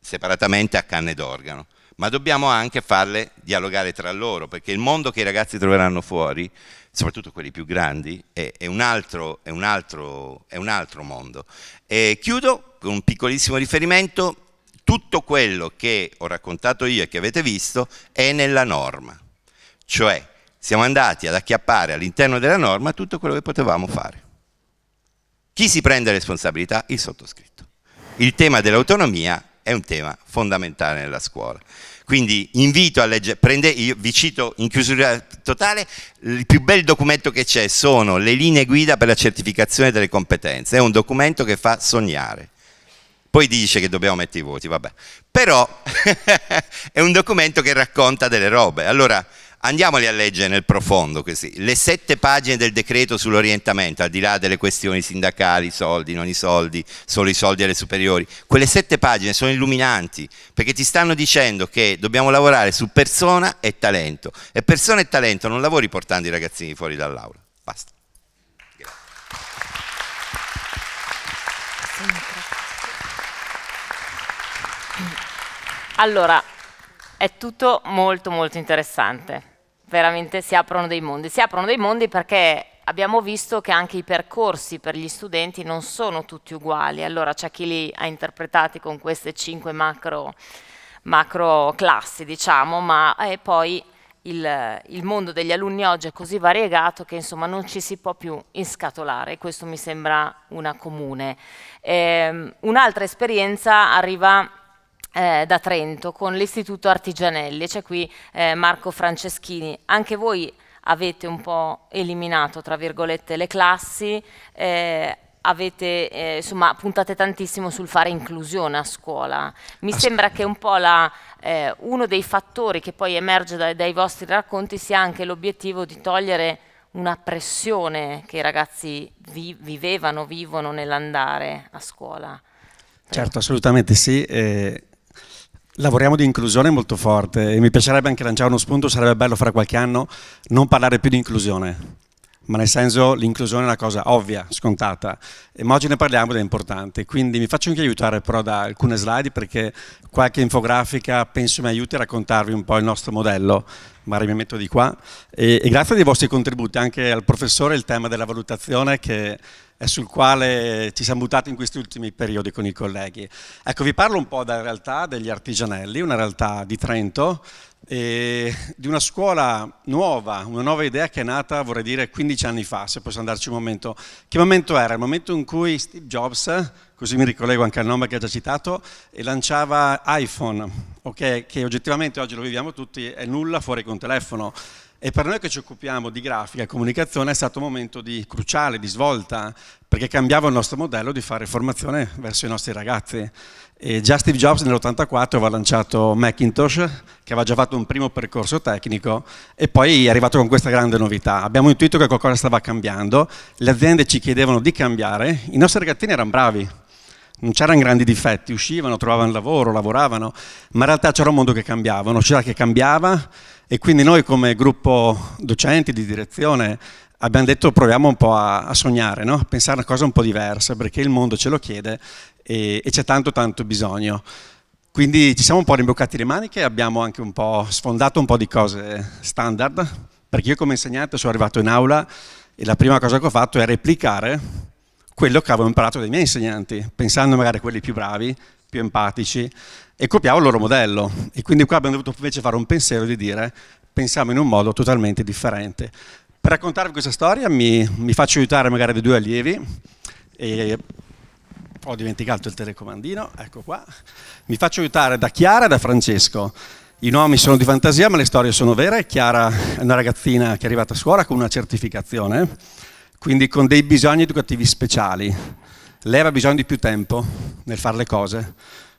separatamente a canne d'organo, ma dobbiamo anche farle dialogare tra loro, perché il mondo che i ragazzi troveranno fuori soprattutto quelli più grandi, è, è, un, altro, è, un, altro, è un, altro, mondo. E chiudo con un piccolissimo riferimento, tutto quello che ho raccontato io e che avete visto è nella norma, cioè siamo andati ad acchiappare all'interno della norma tutto quello che potevamo fare. Chi si prende responsabilità? Il sottoscritto. Il tema dell'autonomia è un tema fondamentale nella scuola. Quindi invito a leggere, prende, io vi cito in chiusura totale, il più bel documento che c'è sono le linee guida per la certificazione delle competenze, è un documento che fa sognare. Poi dice che dobbiamo mettere i voti, vabbè. Però [LAUGHS] è un documento che racconta delle robe. Allora, Andiamoli a leggere nel profondo così. Le sette pagine del decreto sull'orientamento, al di là delle questioni sindacali, soldi, non i soldi, solo i soldi alle superiori, quelle sette pagine sono illuminanti perché ti stanno dicendo che dobbiamo lavorare su persona e talento. E persona e talento non lavori portando i ragazzini fuori dall'aula. Basta. Allora, è tutto molto molto interessante veramente si aprono dei mondi. Si aprono dei mondi perché abbiamo visto che anche i percorsi per gli studenti non sono tutti uguali. Allora c'è chi li ha interpretati con queste cinque macro, macro classi, diciamo, ma eh, poi il, il, mondo degli alunni oggi è così variegato che insomma non ci si può più inscatolare, questo mi sembra una comune. Eh, un'altra esperienza arriva eh, da Trento con l'Istituto Artigianelli, c'è qui eh, Marco Franceschini. Anche voi avete un po' eliminato, tra virgolette, le classi, eh, avete, eh, insomma, puntate tantissimo sul fare inclusione a scuola. Mi As sembra che un po' la, eh, uno dei fattori che poi emerge da, dai vostri racconti sia anche l'obiettivo di togliere una pressione che i ragazzi vi vivevano, vivono nell'andare a scuola. Certo, assolutamente sì. Eh, Lavoriamo di inclusione molto forte e mi piacerebbe anche lanciare uno spunto, sarebbe bello fra qualche anno non parlare più di inclusione, ma nel senso l'inclusione è una cosa ovvia, scontata, e ma oggi ne parliamo ed è importante, quindi mi faccio anche aiutare però da alcune slide perché qualche infografica penso mi aiuti a raccontarvi un po' il nostro modello, magari mi metto di qua, e, e grazie dei vostri contributi anche al professore il tema della valutazione che sul quale ci siamo buttati in questi ultimi periodi con i colleghi. Ecco, vi parlo un po' della realtà degli artigianelli, una realtà di Trento, e di una scuola nuova, una nuova idea che è nata, vorrei dire, 15 anni fa, se posso andarci un momento. Che momento era? Il momento in cui Steve Jobs, così mi ricollego anche al nome che ha già citato, e lanciava iPhone, okay? che oggettivamente oggi lo viviamo tutti, è nulla fuori che un telefono. E per noi che ci occupiamo di grafica e comunicazione è stato un momento di, cruciale, di svolta, perché cambiava il nostro modello di fare formazione verso i nostri ragazzi. E già Steve Jobs nell'84 aveva lanciato Macintosh, che aveva già fatto un primo percorso tecnico, e poi è arrivato con questa grande novità. Abbiamo intuito che qualcosa stava cambiando, le aziende ci chiedevano di cambiare, i nostri ragazzini erano bravi, non c'erano grandi difetti, uscivano, trovavano lavoro, lavoravano, ma in realtà c'era un mondo che cambiava, una società che cambiava, e quindi noi come gruppo docenti di direzione abbiamo detto proviamo un po' a, a sognare, no? a pensare a cose un po' diverse, perché il mondo ce lo chiede e, e c'è tanto tanto bisogno. Quindi ci siamo un po' rimboccati le maniche, abbiamo anche un po' sfondato un po' di cose standard, perché io come insegnante sono arrivato in aula e la prima cosa che ho fatto è replicare quello che avevo imparato dai miei insegnanti, pensando magari a quelli più bravi più empatici e copiavo il loro modello. E quindi qua abbiamo dovuto invece fare un pensiero di dire pensiamo in un modo totalmente differente. Per raccontarvi questa storia mi, mi faccio aiutare magari dai due allievi e ho dimenticato il telecomandino, ecco qua. Mi faccio aiutare da Chiara e da Francesco. I nomi sono di fantasia, ma le storie sono vere. Chiara è una ragazzina che è arrivata a scuola con una certificazione, quindi con dei bisogni educativi speciali. Lei aveva bisogno di più tempo nel fare le cose,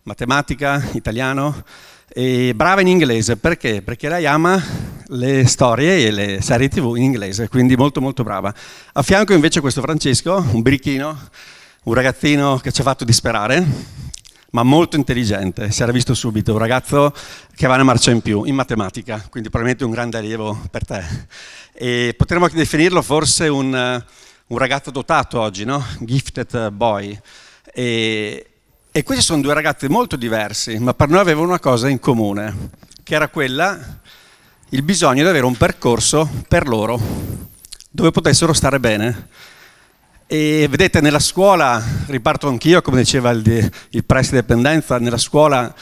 matematica, italiano, e brava in inglese, perché? Perché lei ama le storie e le serie tv in inglese, quindi molto molto brava. A fianco invece questo Francesco, un birichino, un ragazzino che ci ha fatto disperare, ma molto intelligente, si era visto subito, un ragazzo che aveva una marcia in più in matematica, quindi probabilmente un grande allievo per te. E potremmo definirlo forse un un ragazzo dotato oggi, no? Gifted boy. E, e questi sono due ragazzi molto diversi, ma per noi avevano una cosa in comune, che era quella, il bisogno di avere un percorso per loro, dove potessero stare bene. E vedete, nella scuola, riparto anch'io, come diceva il, il di dependenza, nella scuola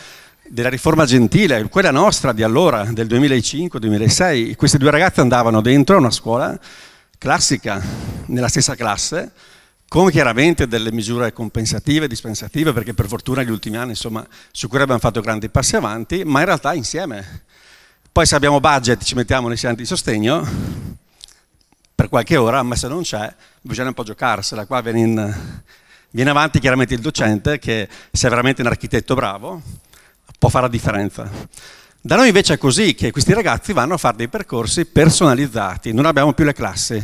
della riforma gentile, quella nostra di allora, del 2005-2006, questi due ragazzi andavano dentro a una scuola classica nella stessa classe, con chiaramente delle misure compensative, dispensative, perché per fortuna negli ultimi anni insomma, su cui abbiamo fatto grandi passi avanti, ma in realtà insieme. Poi se abbiamo budget ci mettiamo nei seanti di sostegno per qualche ora, ma se non c'è bisogna un po' giocarsela. Qua viene, in, viene avanti chiaramente il docente che se è veramente un architetto bravo può fare la differenza. Da noi invece è così che questi ragazzi vanno a fare dei percorsi personalizzati, non abbiamo più le classi,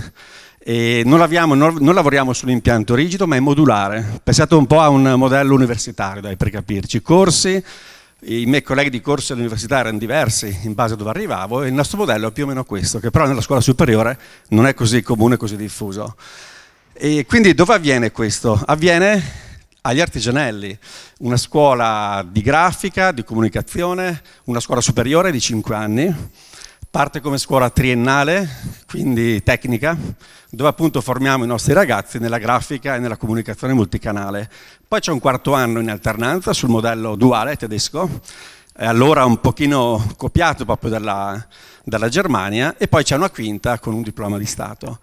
non, abbiamo, non, non, lavoriamo sull'impianto rigido ma è modulare. Pensate un po' a un modello universitario, dai, per capirci, corsi, i miei colleghi di corso all'università erano diversi in base a dove arrivavo e il nostro modello è più o meno questo, che però nella scuola superiore non è così comune, così diffuso. E quindi dove avviene questo? Avviene agli artigianelli, una scuola di grafica, di comunicazione, una scuola superiore di 5 anni, parte come scuola triennale, quindi tecnica, dove appunto formiamo i nostri ragazzi nella grafica e nella comunicazione multicanale. Poi c'è un quarto anno in alternanza sul modello duale tedesco, allora un pochino copiato proprio dalla, dalla Germania, e poi c'è una quinta con un diploma di Stato.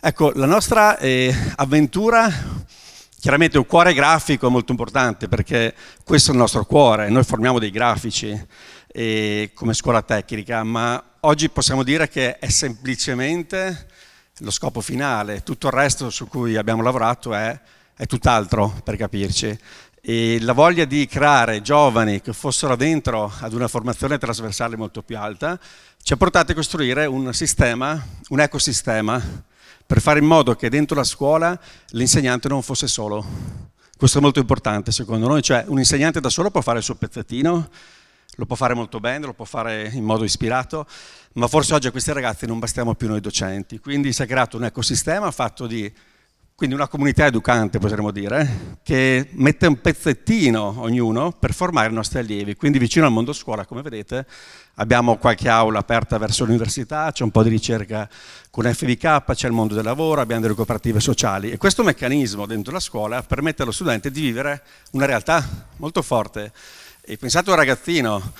Ecco, la nostra eh, avventura Chiaramente un cuore grafico è molto importante perché questo è il nostro cuore, noi formiamo dei grafici eh, come scuola tecnica, ma oggi possiamo dire che è semplicemente lo scopo finale, tutto il resto su cui abbiamo lavorato è, è tutt'altro per capirci. E la voglia di creare giovani che fossero dentro ad una formazione trasversale molto più alta ci ha portato a costruire un sistema, un ecosistema per fare in modo che dentro la scuola l'insegnante non fosse solo. Questo è molto importante secondo noi, cioè un insegnante da solo può fare il suo pezzettino, lo può fare molto bene, lo può fare in modo ispirato, ma forse oggi a questi ragazzi non bastiamo più noi docenti. Quindi si è creato un ecosistema fatto di quindi una comunità educante, potremmo dire, eh, che mette un pezzettino ognuno per formare i nostri allievi. Quindi vicino al mondo scuola, come vedete, abbiamo qualche aula aperta verso l'università, c'è un po' di ricerca con FVK, c'è il mondo del lavoro, abbiamo delle cooperative sociali. E questo meccanismo dentro la scuola permette allo studente di vivere una realtà molto forte. E pensate a un ragazzino,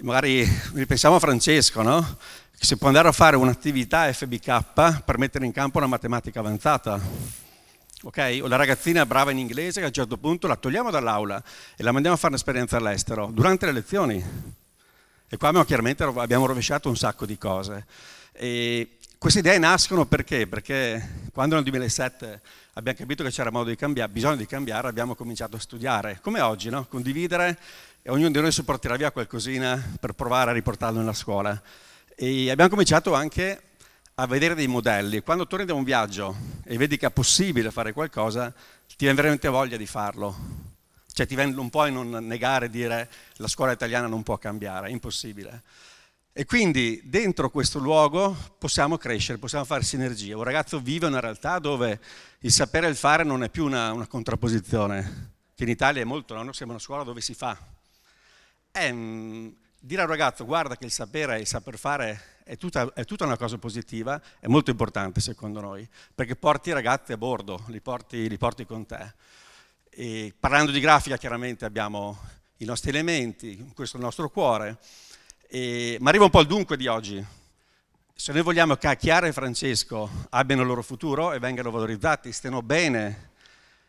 magari ripensiamo a Francesco, no? che si può andare a fare un'attività FBK per mettere in campo una matematica avanzata ok? O la ragazzina brava in inglese che a un certo punto la togliamo dall'aula e la mandiamo a fare un'esperienza all'estero, durante le lezioni. E qua abbiamo, chiaramente abbiamo rovesciato un sacco di cose. E queste idee nascono perché? Perché quando nel 2007 abbiamo capito che c'era modo di cambiare, bisogno di cambiare, abbiamo cominciato a studiare, come oggi, no? condividere e ognuno di noi si porterà via qualcosina per provare a riportarlo nella scuola. E abbiamo cominciato anche a vedere dei modelli. Quando torni da un viaggio e vedi che è possibile fare qualcosa, ti viene veramente voglia di farlo. Cioè ti viene un po' in non negare e dire la scuola italiana non può cambiare, è impossibile. E quindi dentro questo luogo possiamo crescere, possiamo fare sinergia. Un ragazzo vive una realtà dove il sapere e il fare non è più una, una contrapposizione, che in Italia è molto, no? noi siamo una scuola dove si fa. È, ehm, mh, dire a un ragazzo guarda che il sapere e il saper fare è tutta, è tutta, una cosa positiva, è molto importante secondo noi, perché porti i ragazzi a bordo, li porti, li porti con te. E parlando di grafica chiaramente abbiamo i nostri elementi, questo è il nostro cuore, e, ma arriva un po' al dunque di oggi. Se noi vogliamo che Chiara e Francesco abbiano il loro futuro e vengano valorizzati, stiano bene,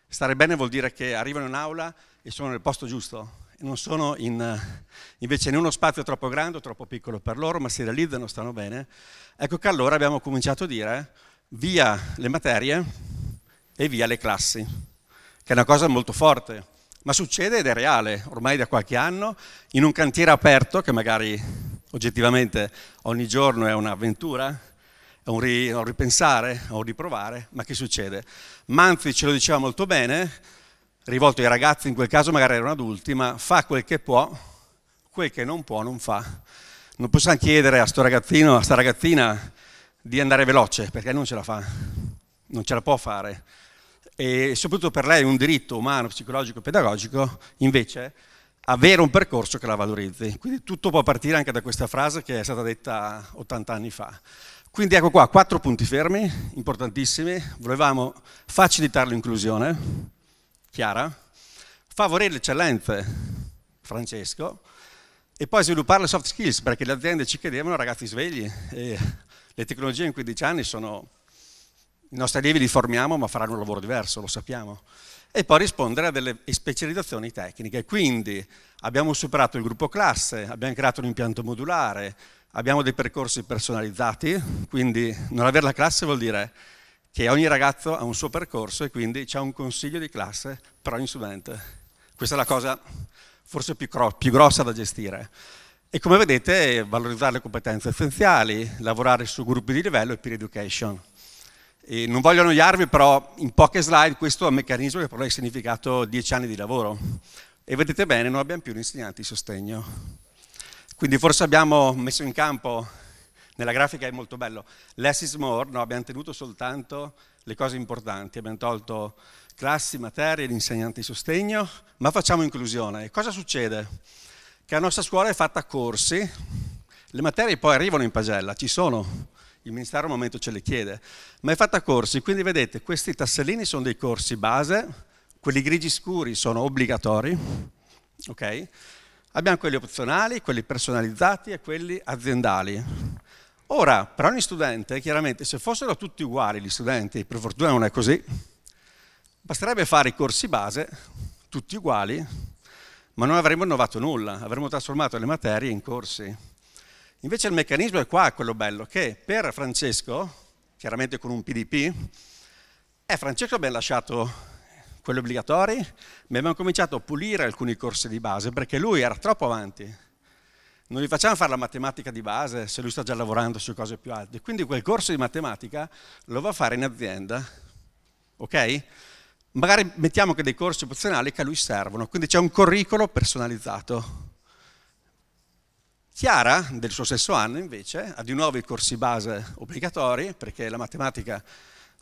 stare bene vuol dire che arrivano in aula e sono nel posto giusto, non sono in, eh, invece in uno spazio troppo grande o troppo piccolo per loro, ma si realizzano, stanno bene, ecco che allora abbiamo cominciato a dire via le materie e via le classi, che è una cosa molto forte, ma succede ed è reale, ormai da qualche anno, in un cantiere aperto che magari oggettivamente ogni giorno è un'avventura, è un, ripensare, è un riprovare, ma che succede? Manzi ce lo diceva molto bene, rivolto ai ragazzi, in quel caso magari erano adulti, ma fa quel che può, quel che non può non fa. Non possiamo chiedere a sto ragazzino, a sta ragazzina di andare veloce, perché non ce la fa, non ce la può fare. E soprattutto per lei è un diritto umano, psicologico, pedagogico, invece, avere un percorso che la valorizzi. Quindi tutto può partire anche da questa frase che è stata detta 80 anni fa. Quindi ecco qua, quattro punti fermi, importantissimi. Volevamo facilitare l'inclusione, Chiara, favorire le eccellenze, Francesco, e poi sviluppare le soft skills, perché le aziende ci chiedevano ragazzi svegli, e le tecnologie in 15 anni sono... I nostri allievi li formiamo, ma faranno un lavoro diverso, lo sappiamo e poi rispondere a delle specializzazioni tecniche. Quindi abbiamo superato il gruppo classe, abbiamo creato un impianto modulare, abbiamo dei percorsi personalizzati, quindi non avere la classe vuol dire che ogni ragazzo ha un suo percorso e quindi c'è un consiglio di classe per ogni studente. Questa è la cosa forse più, più grossa da gestire. E come vedete, valorizzare le competenze essenziali, lavorare su gruppi di livello e peer education. E non voglio annoiarvi, però in poche slide questo è un meccanismo che per ha significato dieci anni di lavoro. E vedete bene, non abbiamo più gli insegnanti di sostegno. Quindi forse abbiamo messo in campo nella grafica è molto bello. Less is more, no, abbiamo tenuto soltanto le cose importanti, abbiamo tolto classi, materie, gli insegnanti di sostegno, ma facciamo inclusione. cosa succede? Che la nostra scuola è fatta a corsi, le materie poi arrivano in pagella, ci sono, il Ministero al momento ce le chiede, ma è fatta a corsi, quindi vedete questi tassellini sono dei corsi base, quelli grigi scuri sono obbligatori, ok? Abbiamo quelli opzionali, quelli personalizzati e quelli aziendali. Ora, per ogni studente, chiaramente, se fossero tutti uguali gli studenti, per fortuna non è così, basterebbe fare i corsi base, tutti uguali, ma non avremmo innovato nulla, avremmo trasformato le materie in corsi. Invece il meccanismo è qua, quello bello, che per Francesco, chiaramente con un PDP, eh, Francesco abbiamo lasciato quelli obbligatori, ma abbiamo cominciato a pulire alcuni corsi di base perché lui era troppo avanti non gli facciamo fare la matematica di base se lui sta già lavorando su cose più alte. Quindi quel corso di matematica lo va a fare in azienda, ok? Magari mettiamo anche dei corsi opzionali che a lui servono, quindi c'è un curriculum personalizzato. Chiara, del suo stesso anno, invece, ha di nuovo i corsi base obbligatori, perché la matematica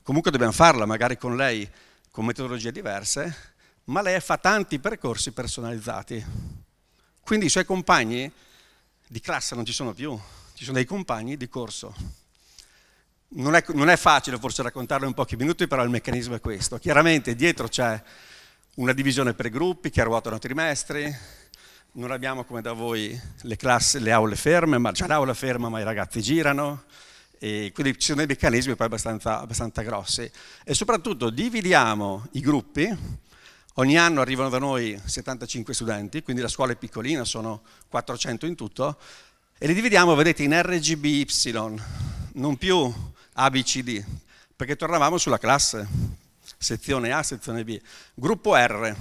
comunque dobbiamo farla, magari con lei, con metodologie diverse, ma lei fa tanti percorsi personalizzati. Quindi i suoi compagni di classe non ci sono più, ci sono dei compagni di corso. Non è, non è, facile forse raccontarlo in pochi minuti, però il meccanismo è questo. Chiaramente dietro c'è una divisione per gruppi che ruotano trimestri, non abbiamo come da voi le, classi, le aule ferme, ma c'è l'aula ferma ma i ragazzi girano, e quindi ci sono dei meccanismi poi abbastanza, abbastanza grossi. E soprattutto dividiamo i gruppi, Ogni anno arrivano da noi 75 studenti, quindi la scuola è piccolina, sono 400 in tutto, e li dividiamo, vedete, in RGBY, non più ABCD, perché tornavamo sulla classe, sezione A, sezione B. Gruppo R,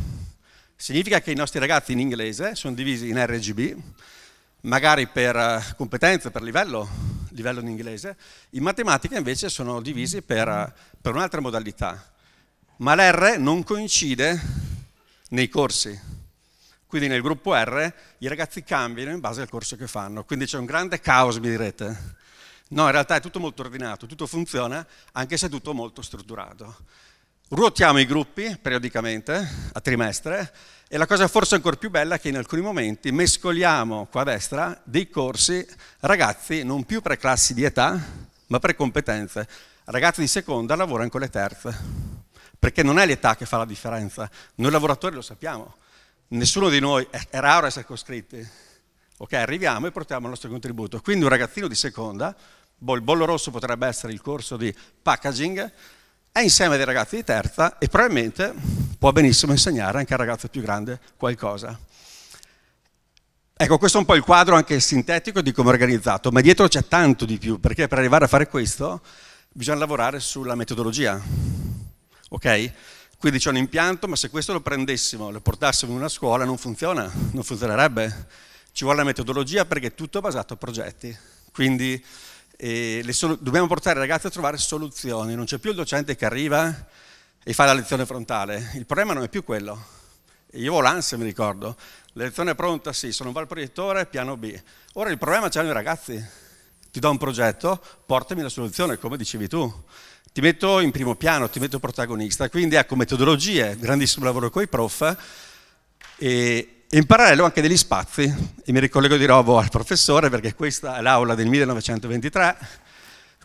significa che i nostri ragazzi in inglese sono divisi in RGB, magari per eh, competenza, per livello, livello in inglese, in matematica invece sono divisi per, eh, per un'altra modalità ma l'R non coincide nei corsi. Quindi nel gruppo R i ragazzi cambiano in base al corso che fanno. Quindi c'è un grande caos, mi direte. No, in realtà è tutto molto ordinato, tutto funziona, anche se è tutto molto strutturato. Ruotiamo i gruppi periodicamente, a trimestre, e la cosa forse ancora più bella è che in alcuni momenti mescoliamo qua a destra dei corsi ragazzi non più per classi di età, ma per competenze. Ragazzi di seconda lavorano con le terze perché non è l'età che fa la differenza, noi lavoratori lo sappiamo, nessuno di noi, è, è raro essere coscritti, ok, arriviamo e portiamo il nostro contributo, quindi un ragazzino di seconda, boh, il bollo rosso potrebbe essere il corso di packaging, è insieme ai ragazzi di terza e probabilmente può benissimo insegnare anche al ragazzo più grande qualcosa. Ecco, questo è un po' il quadro anche sintetico di come è organizzato, ma dietro c'è tanto di più, perché per arrivare a fare questo bisogna lavorare sulla metodologia. Ok? Quindi c'è un impianto, ma se questo lo prendessimo, e lo portassimo in una scuola, non funziona, non funzionerebbe. Ci vuole la metodologia perché è tutto basato a progetti. Quindi eh, sol- dobbiamo portare i ragazzi a trovare soluzioni. Non c'è più il docente che arriva e fa la lezione frontale. Il problema non è più quello. Io ho l'ansia, mi ricordo. La lezione è pronta, sì, se non va il proiettore, piano B. Ora il problema c'hanno i ragazzi. Ti do un progetto, portami la soluzione, come dicevi tu ti metto in primo piano, ti metto protagonista. Quindi ecco, metodologie, grandissimo lavoro con i prof e, in parallelo anche degli spazi. E mi ricollego di nuovo al professore perché questa è l'aula del 1923,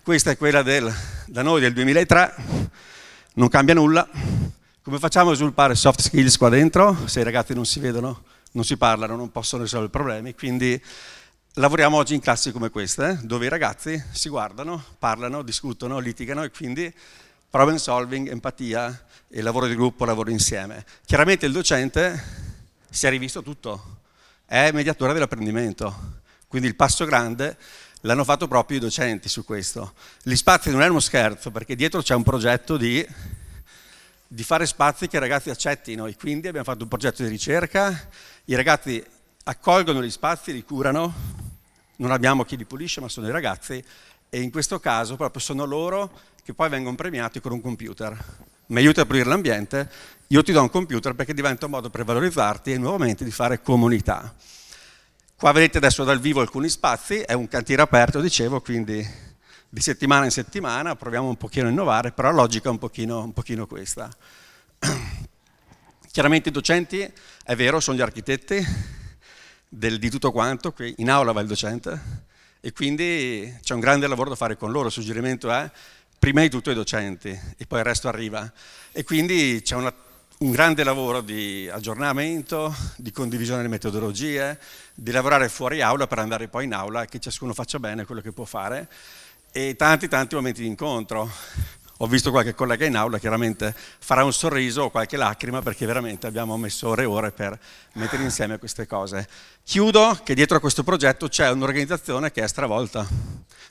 questa è quella del, da noi del 2003, non cambia nulla. Come facciamo a sviluppare soft skills qua dentro se i ragazzi non si vedono, non si parlano, non possono risolvere problemi? Quindi Lavoriamo oggi in classi come queste, eh, dove i ragazzi si guardano, parlano, discutono, litigano e quindi problem solving, empatia e lavoro di gruppo, lavoro insieme. Chiaramente il docente si è rivisto tutto, è mediatore dell'apprendimento, quindi il passo grande l'hanno fatto proprio i docenti su questo. Gli spazi non è uno scherzo, perché dietro c'è un progetto di, di, fare spazi che i ragazzi accettino e quindi abbiamo fatto un progetto di ricerca, i ragazzi accolgono gli spazi, li curano, non abbiamo chi li pulisce, ma sono i ragazzi, e in questo caso proprio sono loro che poi vengono premiati con un computer. Mi aiuti a pulire l'ambiente, io ti do un computer perché diventa un modo per valorizzarti e nuovamente di fare comunità. Qua vedete adesso dal vivo alcuni spazi, è un cantiere aperto, dicevo, quindi di settimana in settimana proviamo un pochino a innovare, però la logica è un pochino, un pochino questa. [CLEARS THROAT] Chiaramente i docenti, è vero, sono gli architetti, del, di tutto quanto, qui in aula va il docente e quindi c'è un grande lavoro da fare con loro, il suggerimento è prima di tutto i docenti e poi il resto arriva e quindi c'è una, un grande lavoro di aggiornamento, di condivisione delle metodologie, di lavorare fuori aula per andare poi in aula e che ciascuno faccia bene quello che può fare e tanti tanti momenti di incontro ho visto qualche collega in aula, chiaramente farà un sorriso o qualche lacrima perché veramente abbiamo messo ore e ore per mettere insieme queste cose. Chiudo che dietro a questo progetto c'è un'organizzazione che è stravolta.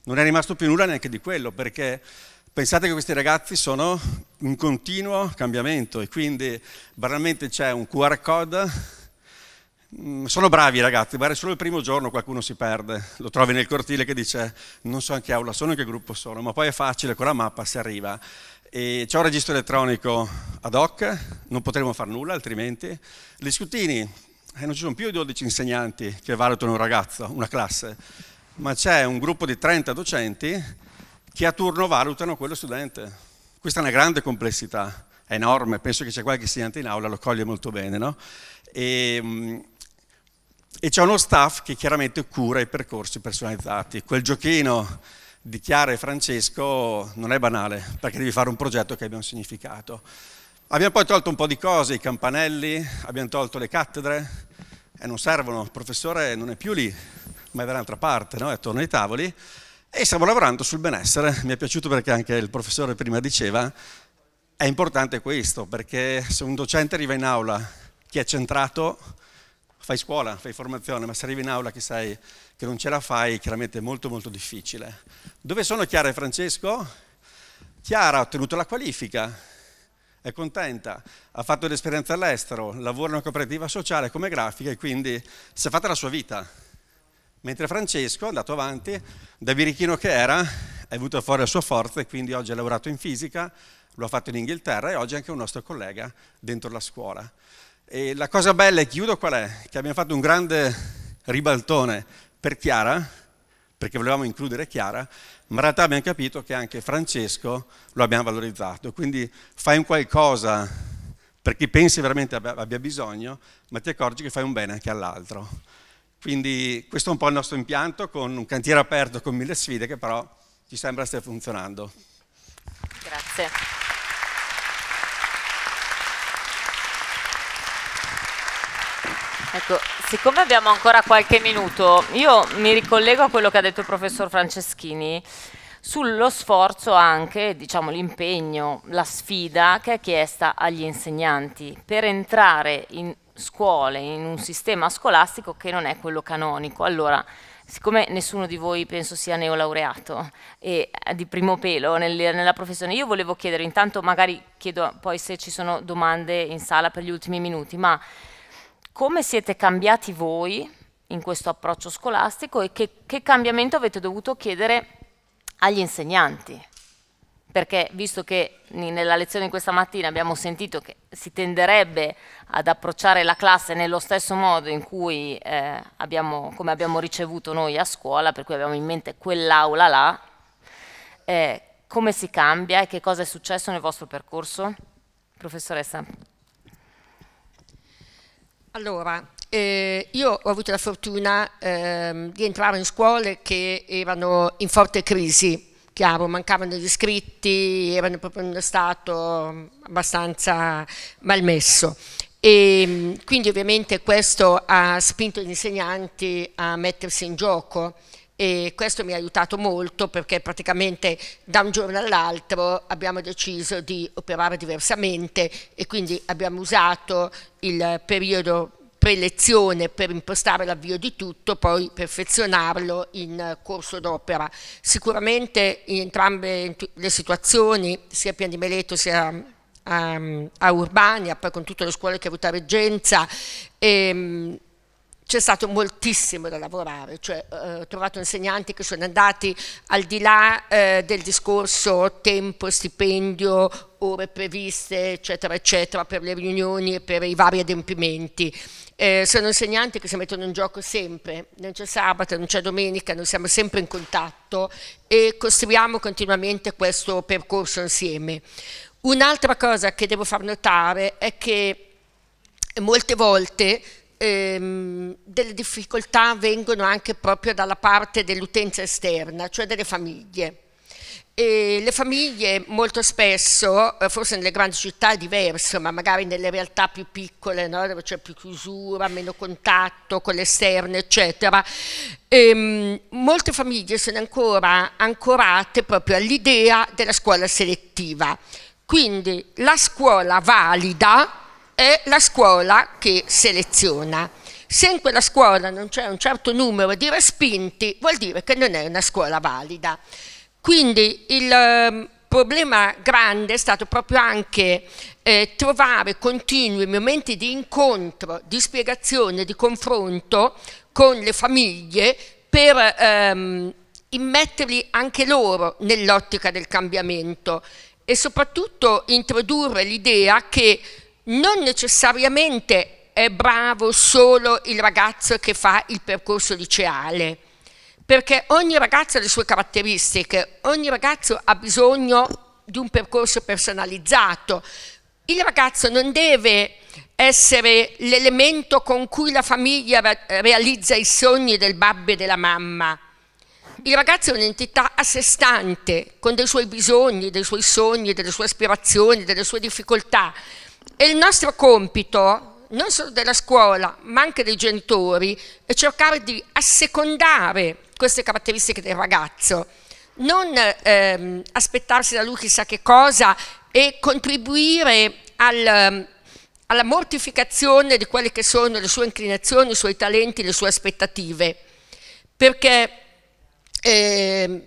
Non è rimasto più nulla neanche di quello perché pensate che questi ragazzi sono in continuo cambiamento e quindi banalmente c'è un QR code Mm, sono bravi ragazzi, magari solo il primo giorno qualcuno si perde, lo trovi nel cortile che dice non so in che aula sono, in che gruppo sono, ma poi è facile, con la mappa si arriva. E c'è un registro elettronico ad hoc, non potremo fare nulla altrimenti. Gli scutini, eh, non ci sono più i 12 insegnanti che valutano un ragazzo, una classe, ma c'è un gruppo di 30 docenti che a turno valutano quello studente. Questa è una grande complessità, è enorme, penso che c'è qualche insegnante in aula, lo coglie molto bene, no? E, mm, e c'è uno staff che chiaramente cura i percorsi personalizzati. Quel giochino di Chiara e Francesco non è banale, perché devi fare un progetto che abbia un significato. Abbiamo poi tolto un po' di cose, i campanelli, abbiamo tolto le cattedre, e non servono, il professore non è più lì, ma è dall'altra parte, no? è attorno ai tavoli, e stiamo lavorando sul benessere. Mi è piaciuto perché anche il professore prima diceva, è importante questo, perché se un docente arriva in aula, che è centrato fai scuola, fai formazione, ma se arrivi in aula che sai che non ce la fai, chiaramente è molto molto difficile. Dove sono Chiara e Francesco? Chiara ha ottenuto la qualifica, è contenta, ha fatto l'esperienza all'estero, lavora in una cooperativa sociale come grafica e quindi si è fatta la sua vita. Mentre Francesco è andato avanti, da birichino che era, è venuto fuori la sua forza e quindi oggi ha lavorato in fisica, lo ha fatto in Inghilterra e oggi è anche un nostro collega dentro la scuola. E la cosa bella, e chiudo qual è, che abbiamo fatto un grande ribaltone per Chiara, perché volevamo includere Chiara, ma in realtà abbiamo capito che anche Francesco lo abbiamo valorizzato. Quindi fai un qualcosa per chi pensi veramente abbia bisogno, ma ti accorgi che fai un bene anche all'altro. Quindi questo è un po' il nostro impianto con un cantiere aperto con mille sfide che però ci sembra stia funzionando. Grazie. Ecco, siccome abbiamo ancora qualche minuto, io mi ricollego a quello che ha detto il professor Franceschini sullo sforzo anche, diciamo, l'impegno, la sfida che è chiesta agli insegnanti per entrare in scuole, in un sistema scolastico che non è quello canonico. Allora, siccome nessuno di voi penso sia neolaureato e eh, di primo pelo nel, nella professione, io volevo chiedere, intanto magari chiedo poi se ci sono domande in sala per gli ultimi minuti, ma come siete cambiati voi in questo approccio scolastico e che, che cambiamento avete dovuto chiedere agli insegnanti? perché visto che nella lezione di questa mattina abbiamo sentito che si tenderebbe ad approcciare la classe nello stesso modo in cui eh, abbiamo, come abbiamo ricevuto noi a scuola, per cui abbiamo in mente quell'aula là, eh, come si cambia e che cosa è successo nel vostro percorso? Professoressa. Allora, eh, io ho avuto la fortuna eh, di entrare in scuole che erano in forte crisi, chiaro, mancavano gli iscritti, erano proprio in uno stato abbastanza malmesso. E ehm, quindi ovviamente questo ha spinto gli insegnanti a mettersi in gioco, e questo mi ha aiutato molto perché praticamente da un giorno all'altro abbiamo deciso di operare diversamente e quindi abbiamo usato il periodo prelezione per impostare l'avvio di tutto, poi perfezionarlo in corso d'opera. Sicuramente in entrambe le situazioni, sia a Pian di Meleto sia a, ehm, a Urbania, poi con tutte le scuole che ha avuto a Reggenza, ehm, c'è stato moltissimo da lavorare, cioè, eh, ho trovato insegnanti che sono andati al di là eh, del discorso tempo, stipendio, ore previste, eccetera, eccetera, per le riunioni e per i vari adempimenti. Eh, sono insegnanti che si mettono in gioco sempre, non c'è sabato, non c'è domenica, noi siamo sempre in contatto e costruiamo continuamente questo percorso insieme. Un'altra cosa che devo far notare è che molte volte ehm, delle difficoltà vengono anche proprio dalla parte dell'utenza esterna, cioè delle famiglie. E le famiglie molto spesso, eh, forse nelle grandi città è diverso, ma magari nelle realtà più piccole, no? dove c'è più chiusura, meno contatto con l'esterno, eccetera, ehm, molte famiglie sono ancora ancorate proprio all'idea della scuola selettiva. Quindi la scuola valida è la scuola che seleziona. Se in quella scuola non c'è un certo numero di respinti, vuol dire che non è una scuola valida. Quindi il ehm, problema grande è stato proprio anche eh, trovare continui momenti di incontro, di spiegazione, di confronto con le famiglie per ehm, immetterli anche loro nell'ottica del cambiamento e soprattutto introdurre l'idea che non necessariamente è bravo solo il ragazzo che fa il percorso liceale, perché ogni ragazzo ha le sue caratteristiche, ogni ragazzo ha bisogno di un percorso personalizzato. Il ragazzo non deve essere l'elemento con cui la famiglia realizza i sogni del babbo e della mamma. Il ragazzo è un'entità a sé stante, con dei suoi bisogni, dei suoi sogni, delle sue aspirazioni, delle sue difficoltà. E il nostro compito, non solo della scuola, ma anche dei genitori, è cercare di assecondare queste caratteristiche del ragazzo, non ehm, aspettarsi da lui chissà che cosa e contribuire al, alla mortificazione di quelle che sono le sue inclinazioni, i suoi talenti, le sue aspettative. Perché ehm,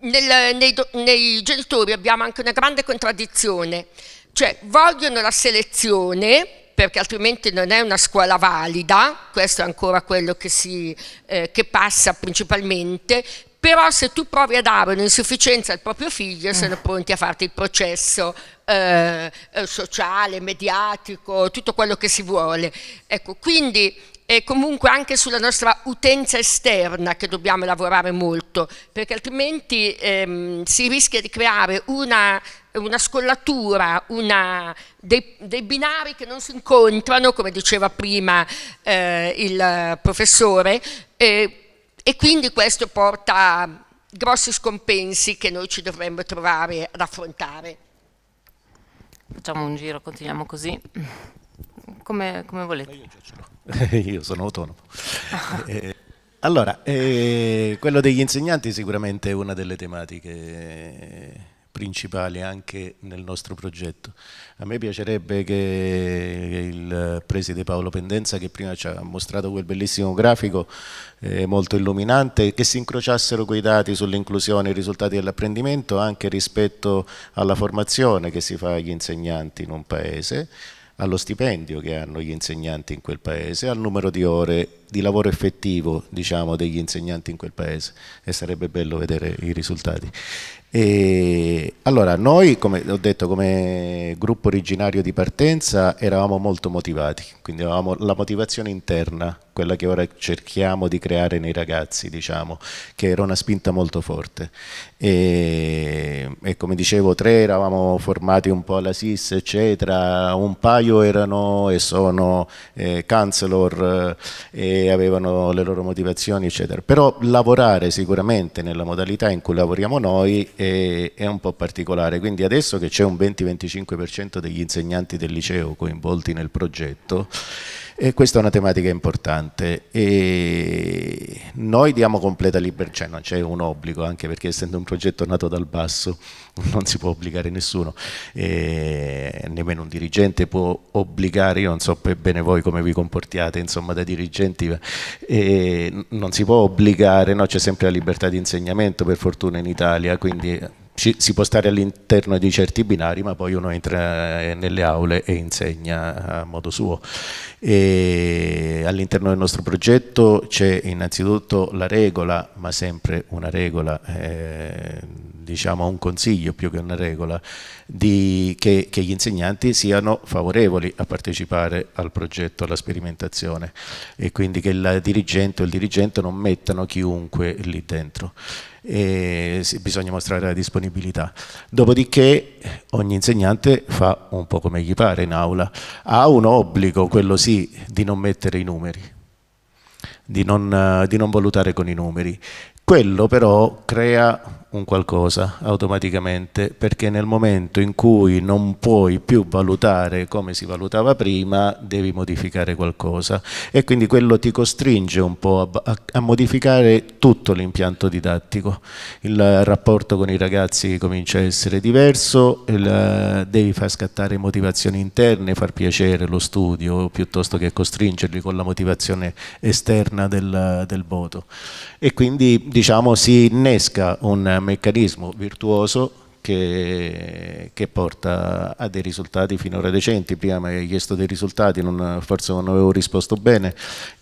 nel, nei, nei genitori abbiamo anche una grande contraddizione. Cioè vogliono la selezione perché altrimenti non è una scuola valida, questo è ancora quello che, si, eh, che passa principalmente, però se tu provi a dare un'insufficienza al proprio figlio mm. sono pronti a farti il processo eh, eh sociale, mediatico, tutto quello che si vuole. Ecco, quindi è comunque anche sulla nostra utenza esterna che dobbiamo lavorare molto, perché altrimenti ehm, si rischia di creare una, una scollatura, una, dei, dei, binari che non si incontrano, come diceva prima eh, il professore, eh, e quindi questo porta a grossi scompensi che noi ci dovremmo trovare ad affrontare. Facciamo un giro, continuiamo così. Come, come volete. [LAUGHS] Io sono autonomo. eh, allora, eh, quello degli insegnanti sicuramente è una delle tematiche principali anche nel nostro progetto. A me piacerebbe che il preside Paolo Pendenza, che prima ci ha mostrato quel bellissimo grafico eh, molto illuminante, che si incrociassero quei dati sull'inclusione e i risultati dell'apprendimento anche rispetto alla formazione che si fa agli insegnanti in un paese allo stipendio che hanno gli insegnanti in quel paese, al numero di ore di lavoro effettivo diciamo, degli insegnanti in quel paese e sarebbe bello vedere i risultati. E allora noi, come ho detto, come gruppo originario di partenza eravamo molto motivati, quindi avevamo la motivazione interna quella che ora cerchiamo di creare nei ragazzi, diciamo, che era una spinta molto forte. E, e come dicevo, tre eravamo formati un po' alla SIS, eccetera, un paio erano e sono eh, counselor eh, e avevano le loro motivazioni, eccetera. Però lavorare sicuramente nella modalità in cui lavoriamo noi è, è un po' particolare, quindi adesso che c'è un 20-25% degli insegnanti del liceo coinvolti nel progetto, e questa è una tematica importante e noi diamo completa libertà, cioè non c'è un obbligo, anche perché essendo un progetto nato dal basso [LAUGHS] non si può obbligare nessuno, e nemmeno un dirigente può obbligare, io non so bene voi come vi comportiate insomma da dirigenti, non si può obbligare, no? c'è sempre la libertà di insegnamento per fortuna in Italia, quindi ci, si può stare all'interno di certi binari, ma poi uno entra eh, nelle aule e insegna eh, a modo suo. all'interno del nostro progetto c'è innanzitutto la regola, ma sempre una regola, eh, diciamo un consiglio più che una regola, di, che, che, gli insegnanti siano favorevoli a partecipare al progetto, alla sperimentazione e quindi che la dirigente o il dirigente non mettano chiunque lì dentro e bisogna mostrare la disponibilità. Dopodiché ogni insegnante fa un po' come gli pare in aula, ha un obbligo, quello sì, di non mettere i numeri, di non, di non valutare con i numeri. Quello però crea un qualcosa automaticamente, perché nel momento in cui non puoi più valutare come si valutava prima, devi modificare qualcosa e quindi quello ti costringe un po' a, a modificare tutto l'impianto didattico. Il rapporto con i ragazzi comincia a essere diverso, il, devi far scattare motivazioni interne, far piacere lo studio piuttosto che costringerli con la motivazione esterna del, del voto. E quindi diciamo si innesca un un meccanismo virtuoso che, che, porta a dei risultati finora decenti. Prima mi hai chiesto dei risultati, non, forse non avevo risposto bene.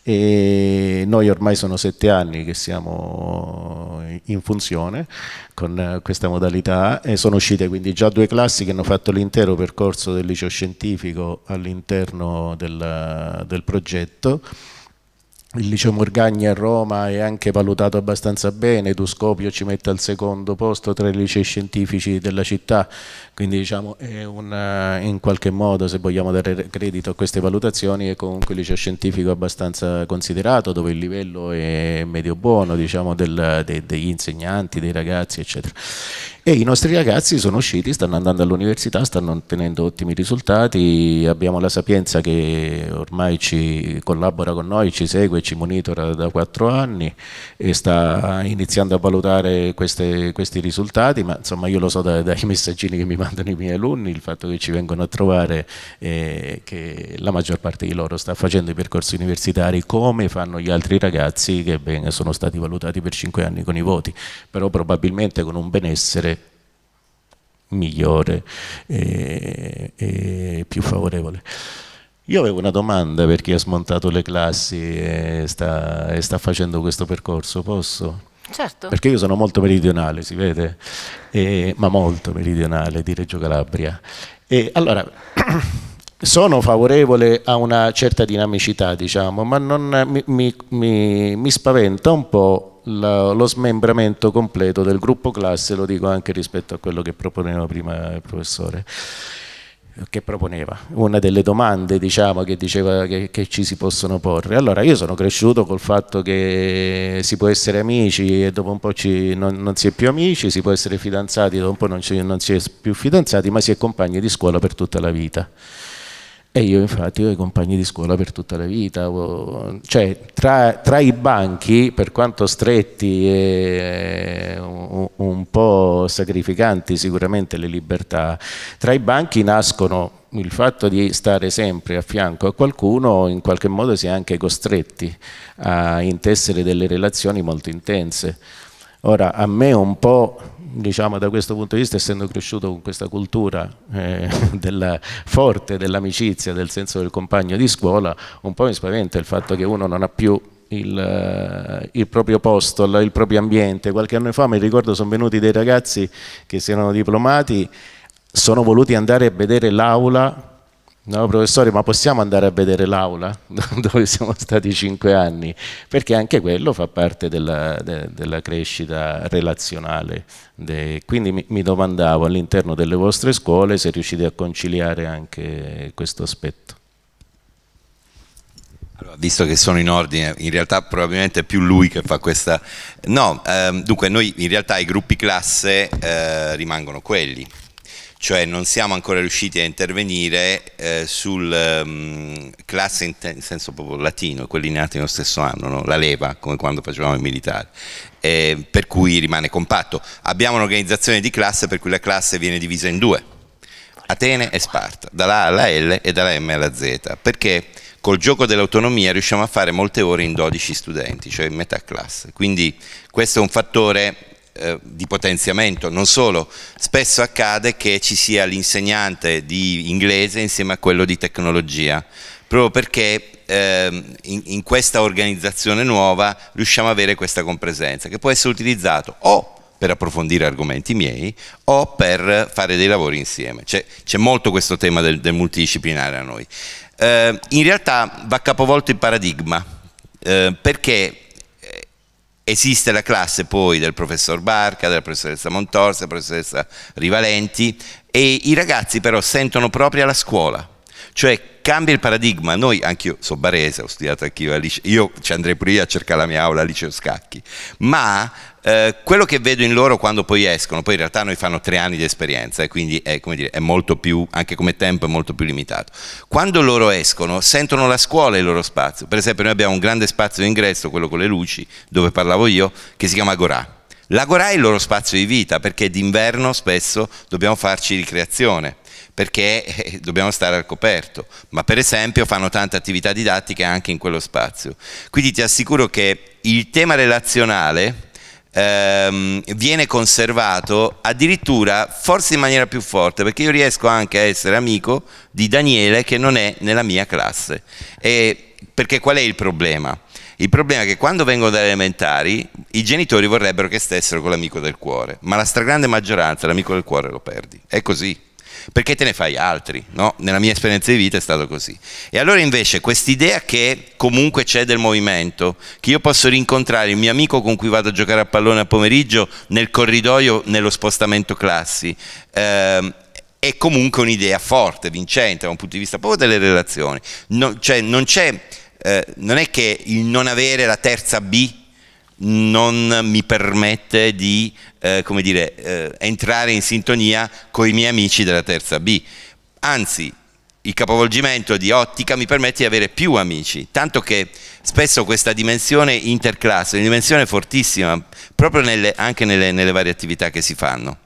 E noi ormai sono sette anni che siamo in funzione con questa modalità e sono uscite quindi già due classi che hanno fatto l'intero percorso del liceo scientifico all'interno del, del progetto il liceo Morgagni a Roma è anche valutato abbastanza bene, Tuscopio ci mette al secondo posto tra i licei scientifici della città, quindi diciamo, è un, eh, in qualche modo, se vogliamo dare credito a queste valutazioni, è comunque il liceo scientifico abbastanza considerato, dove il livello è medio buono diciamo, del, de, degli insegnanti, dei ragazzi, eccetera. E i nostri ragazzi sono usciti, stanno andando all'università, stanno ottenendo ottimi risultati, abbiamo la Sapienza che ormai ci collabora con noi, ci segue, ci monitora da quattro anni e sta iniziando a valutare queste, questi risultati, ma insomma io lo so da, dai messaggini che mi mandano raccontano i miei alunni, il fatto che ci vengono a trovare, eh, che la maggior parte di loro sta facendo i percorsi universitari come fanno gli altri ragazzi che ben, sono stati valutati per cinque anni con i voti, però probabilmente con un benessere migliore e, eh, e più favorevole. Io avevo una domanda per chi ha smontato le classi e sta, e sta facendo questo percorso, posso? Certo. Perché io sono molto meridionale, si vede, e, ma molto meridionale di Reggio Calabria. E, allora, [CLEARS THROAT] sono favorevole a una certa dinamicità, diciamo, ma non, mi, mi, mi, spaventa un po' La, lo smembramento completo del gruppo classe, lo dico anche rispetto a quello che proponeva prima il professore che proponeva, una delle domande diciamo, che, diceva, che, che, ci si possono porre. Allora io sono cresciuto col fatto che si può essere amici e dopo un po' ci, non, non, si è più amici, si può essere fidanzati e dopo un po' non, ci, non si è più fidanzati, ma si è compagni di scuola per tutta la vita. E io infatti ho i compagni di scuola per tutta la vita, cioè tra, tra i banchi, per quanto stretti e un, un, po' sacrificanti sicuramente le libertà, tra i banchi nascono il fatto di stare sempre a fianco a qualcuno, in qualche modo si è anche costretti a intessere delle relazioni molto intense. Ora, a me un po' diciamo da questo punto di vista, essendo cresciuto con questa cultura eh, [LAUGHS] della, forte dell'amicizia, del senso del compagno di scuola, un po' mi spaventa il fatto che uno non ha più il, eh, il, proprio posto, il proprio ambiente. Qualche anno fa mi ricordo sono venuti dei ragazzi che si erano diplomati, sono voluti andare a vedere l'aula No, professore, ma possiamo andare a vedere l'aula [LAUGHS] dove siamo stati cinque anni? Perché anche quello fa parte della, de, della crescita relazionale. De, quindi mi, mi domandavo all'interno delle vostre scuole se riuscite a conciliare anche questo aspetto. Allora, visto che sono in ordine, in realtà probabilmente è più lui che fa questa... No, ehm, dunque noi in realtà i gruppi classe eh, rimangono quelli, cioè non siamo ancora riusciti a intervenire eh, sul um, classe in, in, senso proprio latino, quelli nati nello stesso anno, no? la leva, come quando facevamo i militari, eh, per cui rimane compatto. Abbiamo un'organizzazione di classe per cui la classe viene divisa in due, Atene e Sparta, dalla A alla L e dalla M alla Z, perché col gioco dell'autonomia riusciamo a fare molte ore in 12 studenti, cioè in metà classe, quindi questo è un fattore eh, di potenziamento, non solo, spesso accade che ci sia l'insegnante di inglese insieme a quello di tecnologia, proprio perché ehm, in, in, questa organizzazione nuova riusciamo ad avere questa compresenza che può essere utilizzato o per approfondire argomenti miei o per fare dei lavori insieme. C'è, molto questo tema del, del multidisciplinare a noi. Eh, in realtà va capovolto il paradigma eh, perché Esiste la classe poi del professor Barca, della professoressa Montorsi, della professoressa Rivalenti e i ragazzi però sentono proprio la scuola, cioè cambia il paradigma. Noi, anch'io, sono barese, ho studiato anch'io, io ci andrei pure io a cercare la mia aula al liceo Scacchi, ma eh, quello che vedo in loro quando poi escono, poi in realtà noi fanno tre anni di esperienza e quindi è, dire, è, molto più, anche come tempo è molto più limitato. Quando loro escono sentono la scuola e il loro spazio, per esempio noi abbiamo un grande spazio d'ingresso, quello con le luci, dove parlavo io, che si chiama Gorà. L'agora è il loro spazio di vita perché d'inverno spesso dobbiamo farci ricreazione perché eh, dobbiamo stare al coperto, ma per esempio fanno tante attività didattiche anche in quello spazio. Quindi ti assicuro che il tema relazionale ehm, viene conservato addirittura forse in maniera più forte, perché io riesco anche a essere amico di Daniele che non è nella mia classe. E perché qual è il problema? Il problema è che quando vengono dalle elementari i genitori vorrebbero che stessero con l'amico del cuore, ma la stragrande maggioranza l'amico del cuore lo perdi. È così perché te ne fai altri, no? Nella mia esperienza di vita è stato così. E allora invece quest'idea che comunque c'è del movimento, che io posso rincontrare il mio amico con cui vado a giocare a pallone a pomeriggio nel corridoio, nello spostamento classi, ehm, è comunque un'idea forte, vincente da un punto di vista proprio delle relazioni. No, cioè non, eh, non è che il non avere la terza B non mi permette di eh, dire, eh, entrare in sintonia con i miei amici della terza B. Anzi, il capovolgimento di ottica mi permette di avere più amici, tanto che spesso questa dimensione interclasse è una dimensione fortissima, proprio nelle, anche nelle, nelle, varie attività che si fanno.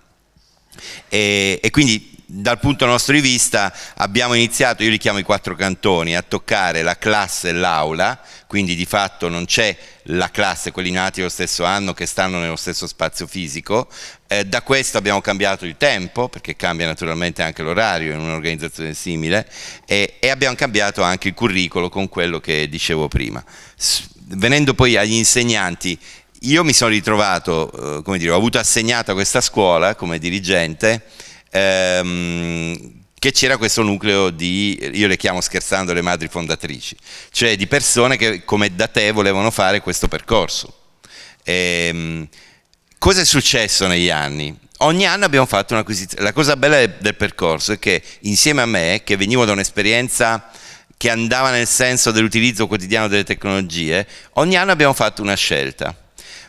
e, e quindi dal punto nostro di vista abbiamo iniziato, io li chiamo i quattro cantoni, a toccare la classe e l'aula, quindi di fatto non c'è la classe, quelli nati lo stesso anno che stanno nello stesso spazio fisico, eh, da questo abbiamo cambiato il tempo, perché cambia naturalmente anche l'orario in un'organizzazione simile, e, e abbiamo cambiato anche il curriculum con quello che dicevo prima. venendo poi agli insegnanti, io mi sono ritrovato, eh, come dire, ho avuto assegnata questa scuola come dirigente, ehm, che c'era questo nucleo di, io le chiamo scherzando le madri fondatrici, cioè di persone che come da te volevano fare questo percorso. Ehm, cosa è successo negli anni? Ogni anno abbiamo fatto un'acquisizione. La cosa bella del, del percorso è che insieme a me, che venivo da un'esperienza che andava nel senso dell'utilizzo quotidiano delle tecnologie, ogni anno abbiamo fatto una scelta.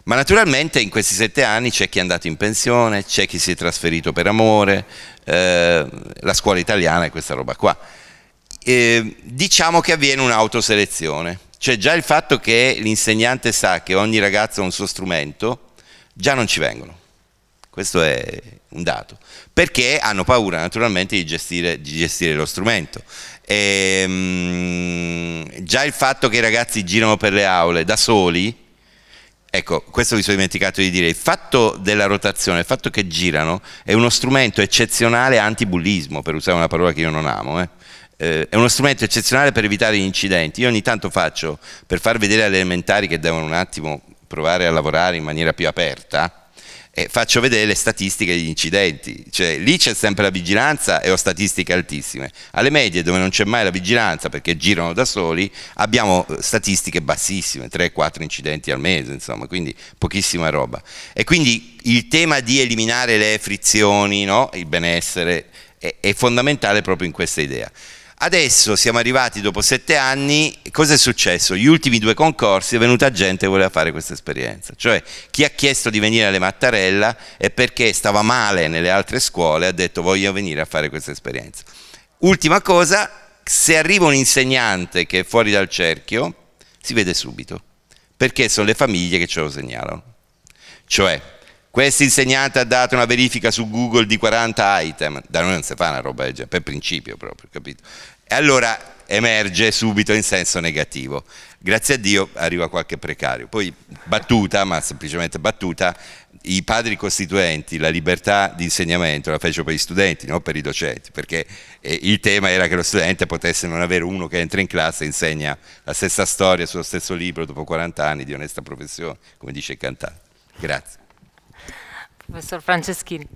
Ma naturalmente in questi sette anni c'è chi è andato in pensione, c'è chi si è trasferito per amore, eh, la scuola italiana e questa roba qua. Eh, diciamo che avviene un'autoselezione, cioè già il fatto che l'insegnante sa che ogni ragazzo ha un suo strumento, già non ci vengono. Questo è un dato. Perché hanno paura naturalmente di gestire, di gestire lo strumento. E, ehm, mh, già il fatto che i ragazzi girano per le aule da soli, Ecco, questo vi sono dimenticato di dire, il fatto della rotazione, il fatto che girano è uno strumento eccezionale antibullismo, per usare una parola che io non amo, eh. Eh, è uno strumento eccezionale per evitare gli incidenti. Io ogni tanto faccio, per far vedere alle elementari che devono un attimo provare a lavorare in maniera più aperta, e faccio vedere le statistiche degli incidenti, cioè lì c'è sempre la vigilanza e ho statistiche altissime, alle medie dove non c'è mai la vigilanza perché girano da soli abbiamo eh, statistiche bassissime, 3-4 incidenti al mese insomma, quindi pochissima roba e quindi il tema di eliminare le frizioni, no? il benessere è, è fondamentale proprio in questa idea. Adesso siamo arrivati dopo sette anni, cosa è successo? Gli ultimi due concorsi è venuta gente che voleva fare questa esperienza, cioè chi ha chiesto di venire alle Mattarella è perché stava male nelle altre scuole, ha detto voglio venire a fare questa esperienza. Ultima cosa, se arriva un insegnante che è fuori dal cerchio, si vede subito, perché sono le famiglie che ce lo segnalano. Cioè, questo insegnante ha dato una verifica su Google di 40 item, da noi non si fa una roba del genere, per principio proprio, capito? E allora emerge subito in senso negativo. Grazie a Dio arriva qualche precario. Poi battuta, ma semplicemente battuta, i padri costituenti, la libertà di insegnamento la fecero per gli studenti, non per i docenti, perché eh, il tema era che lo studente potesse non avere uno che entra in classe e insegna la stessa storia sullo stesso libro dopo 40 anni di onesta professione, come dice il cantante. Grazie. Professor Franceschini.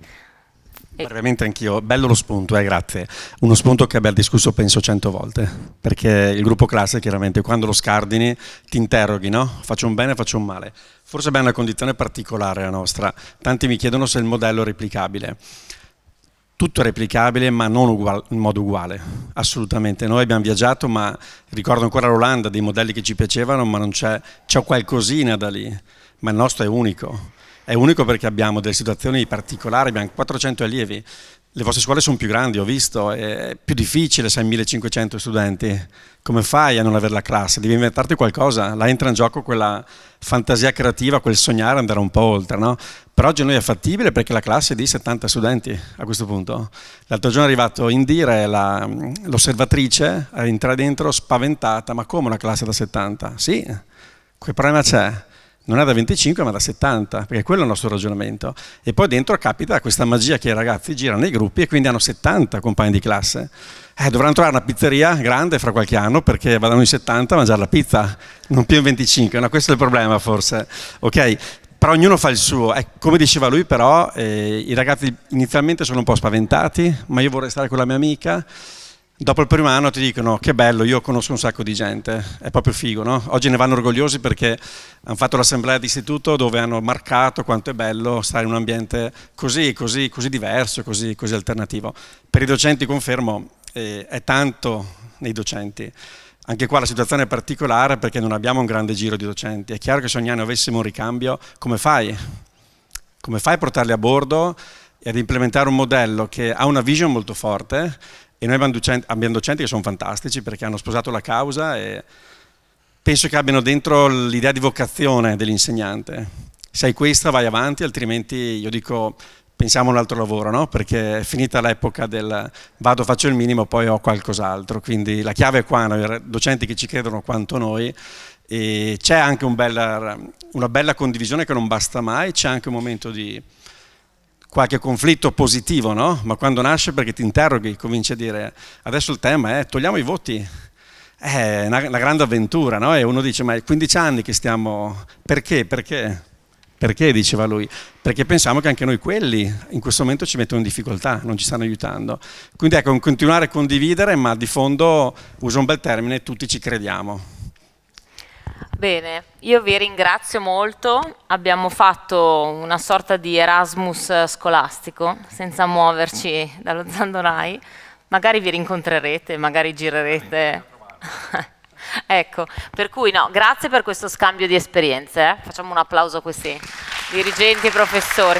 Veramente anch'io, bello lo spunto, eh, grazie. Uno spunto che abbiamo discusso penso cento volte, perché il gruppo classe chiaramente quando lo scardini ti interroghi, no? Faccio un bene, o faccio un male. Forse abbiamo una condizione particolare la nostra, tanti mi chiedono se il modello è replicabile. Tutto è replicabile ma non uguale, in modo uguale, assolutamente. Noi abbiamo viaggiato ma ricordo ancora l'Olanda, dei modelli che ci piacevano ma non c'è, c'è qualcosina da lì, ma il nostro è unico è unico perché abbiamo delle situazioni particolari, abbiamo 400 allievi, le vostre scuole sono più grandi, ho visto, è più difficile se hai 1500 studenti, come fai a non avere la classe? Devi inventarti qualcosa, là entra in gioco quella fantasia creativa, quel sognare, andare un po' oltre, no? Per oggi noi è fattibile perché la classe è di 70 studenti a questo punto. L'altro giorno è arrivato Indire, l'osservatrice, entra dentro spaventata, ma come una classe da 70? Sì, quel problema c'è? non è da 25 ma da 70, perché quello è il nostro ragionamento. E poi dentro capita questa magia che i ragazzi girano nei gruppi e quindi hanno 70 compagni di classe. Eh, dovranno trovare una pizzeria grande fra qualche anno perché vadano in 70 a mangiare la pizza, non più in 25, no, questo è il problema forse. Okay? Però ognuno fa il suo. Eh, come diceva lui però, eh, i ragazzi inizialmente sono un po' spaventati, ma io vorrei stare con la mia amica, dopo il primo anno ti dicono che bello, io conosco un sacco di gente, è proprio figo, no? Oggi ne vanno orgogliosi perché hanno fatto l'assemblea di istituto dove hanno marcato quanto è bello stare in un ambiente così, così, così diverso, così, così alternativo. Per i docenti confermo, eh, è tanto nei docenti. Anche qua la situazione è particolare perché non abbiamo un grande giro di docenti. È chiaro che se ogni anno avessimo un ricambio, come fai? Come fai a portarli a bordo e ad implementare un modello che ha una vision molto forte e noi abbiamo docenti, abbiamo docenti, che sono fantastici perché hanno sposato la causa e penso che abbiano dentro l'idea di vocazione dell'insegnante. Se hai questa vai avanti, altrimenti io dico pensiamo a un altro lavoro, no? perché è finita l'epoca del vado, faccio il minimo, poi ho qualcos'altro. Quindi la chiave è qua, noi docenti che ci credono quanto noi, e c'è anche un bella, una bella condivisione che non basta mai, c'è anche un momento di qualche conflitto positivo, no? Ma quando nasce perché ti interroghi, cominci a dire adesso il tema è togliamo i voti. È una, una grande avventura, no? E uno dice ma è 15 anni che stiamo... Perché? Perché? Perché, diceva lui? Perché pensiamo che anche noi quelli in questo momento ci mettono in difficoltà, non ci stanno aiutando. Quindi ecco, continuare a condividere, ma di fondo, uso un bel termine, tutti ci crediamo. Bene, io vi ringrazio molto, abbiamo fatto una sorta di Erasmus eh, scolastico senza muoverci dallo Zandonai, magari vi rincontrerete, magari girerete. [LAUGHS] ecco, per cui no, grazie per questo scambio di esperienze, eh? facciamo un applauso a questi dirigenti e professori.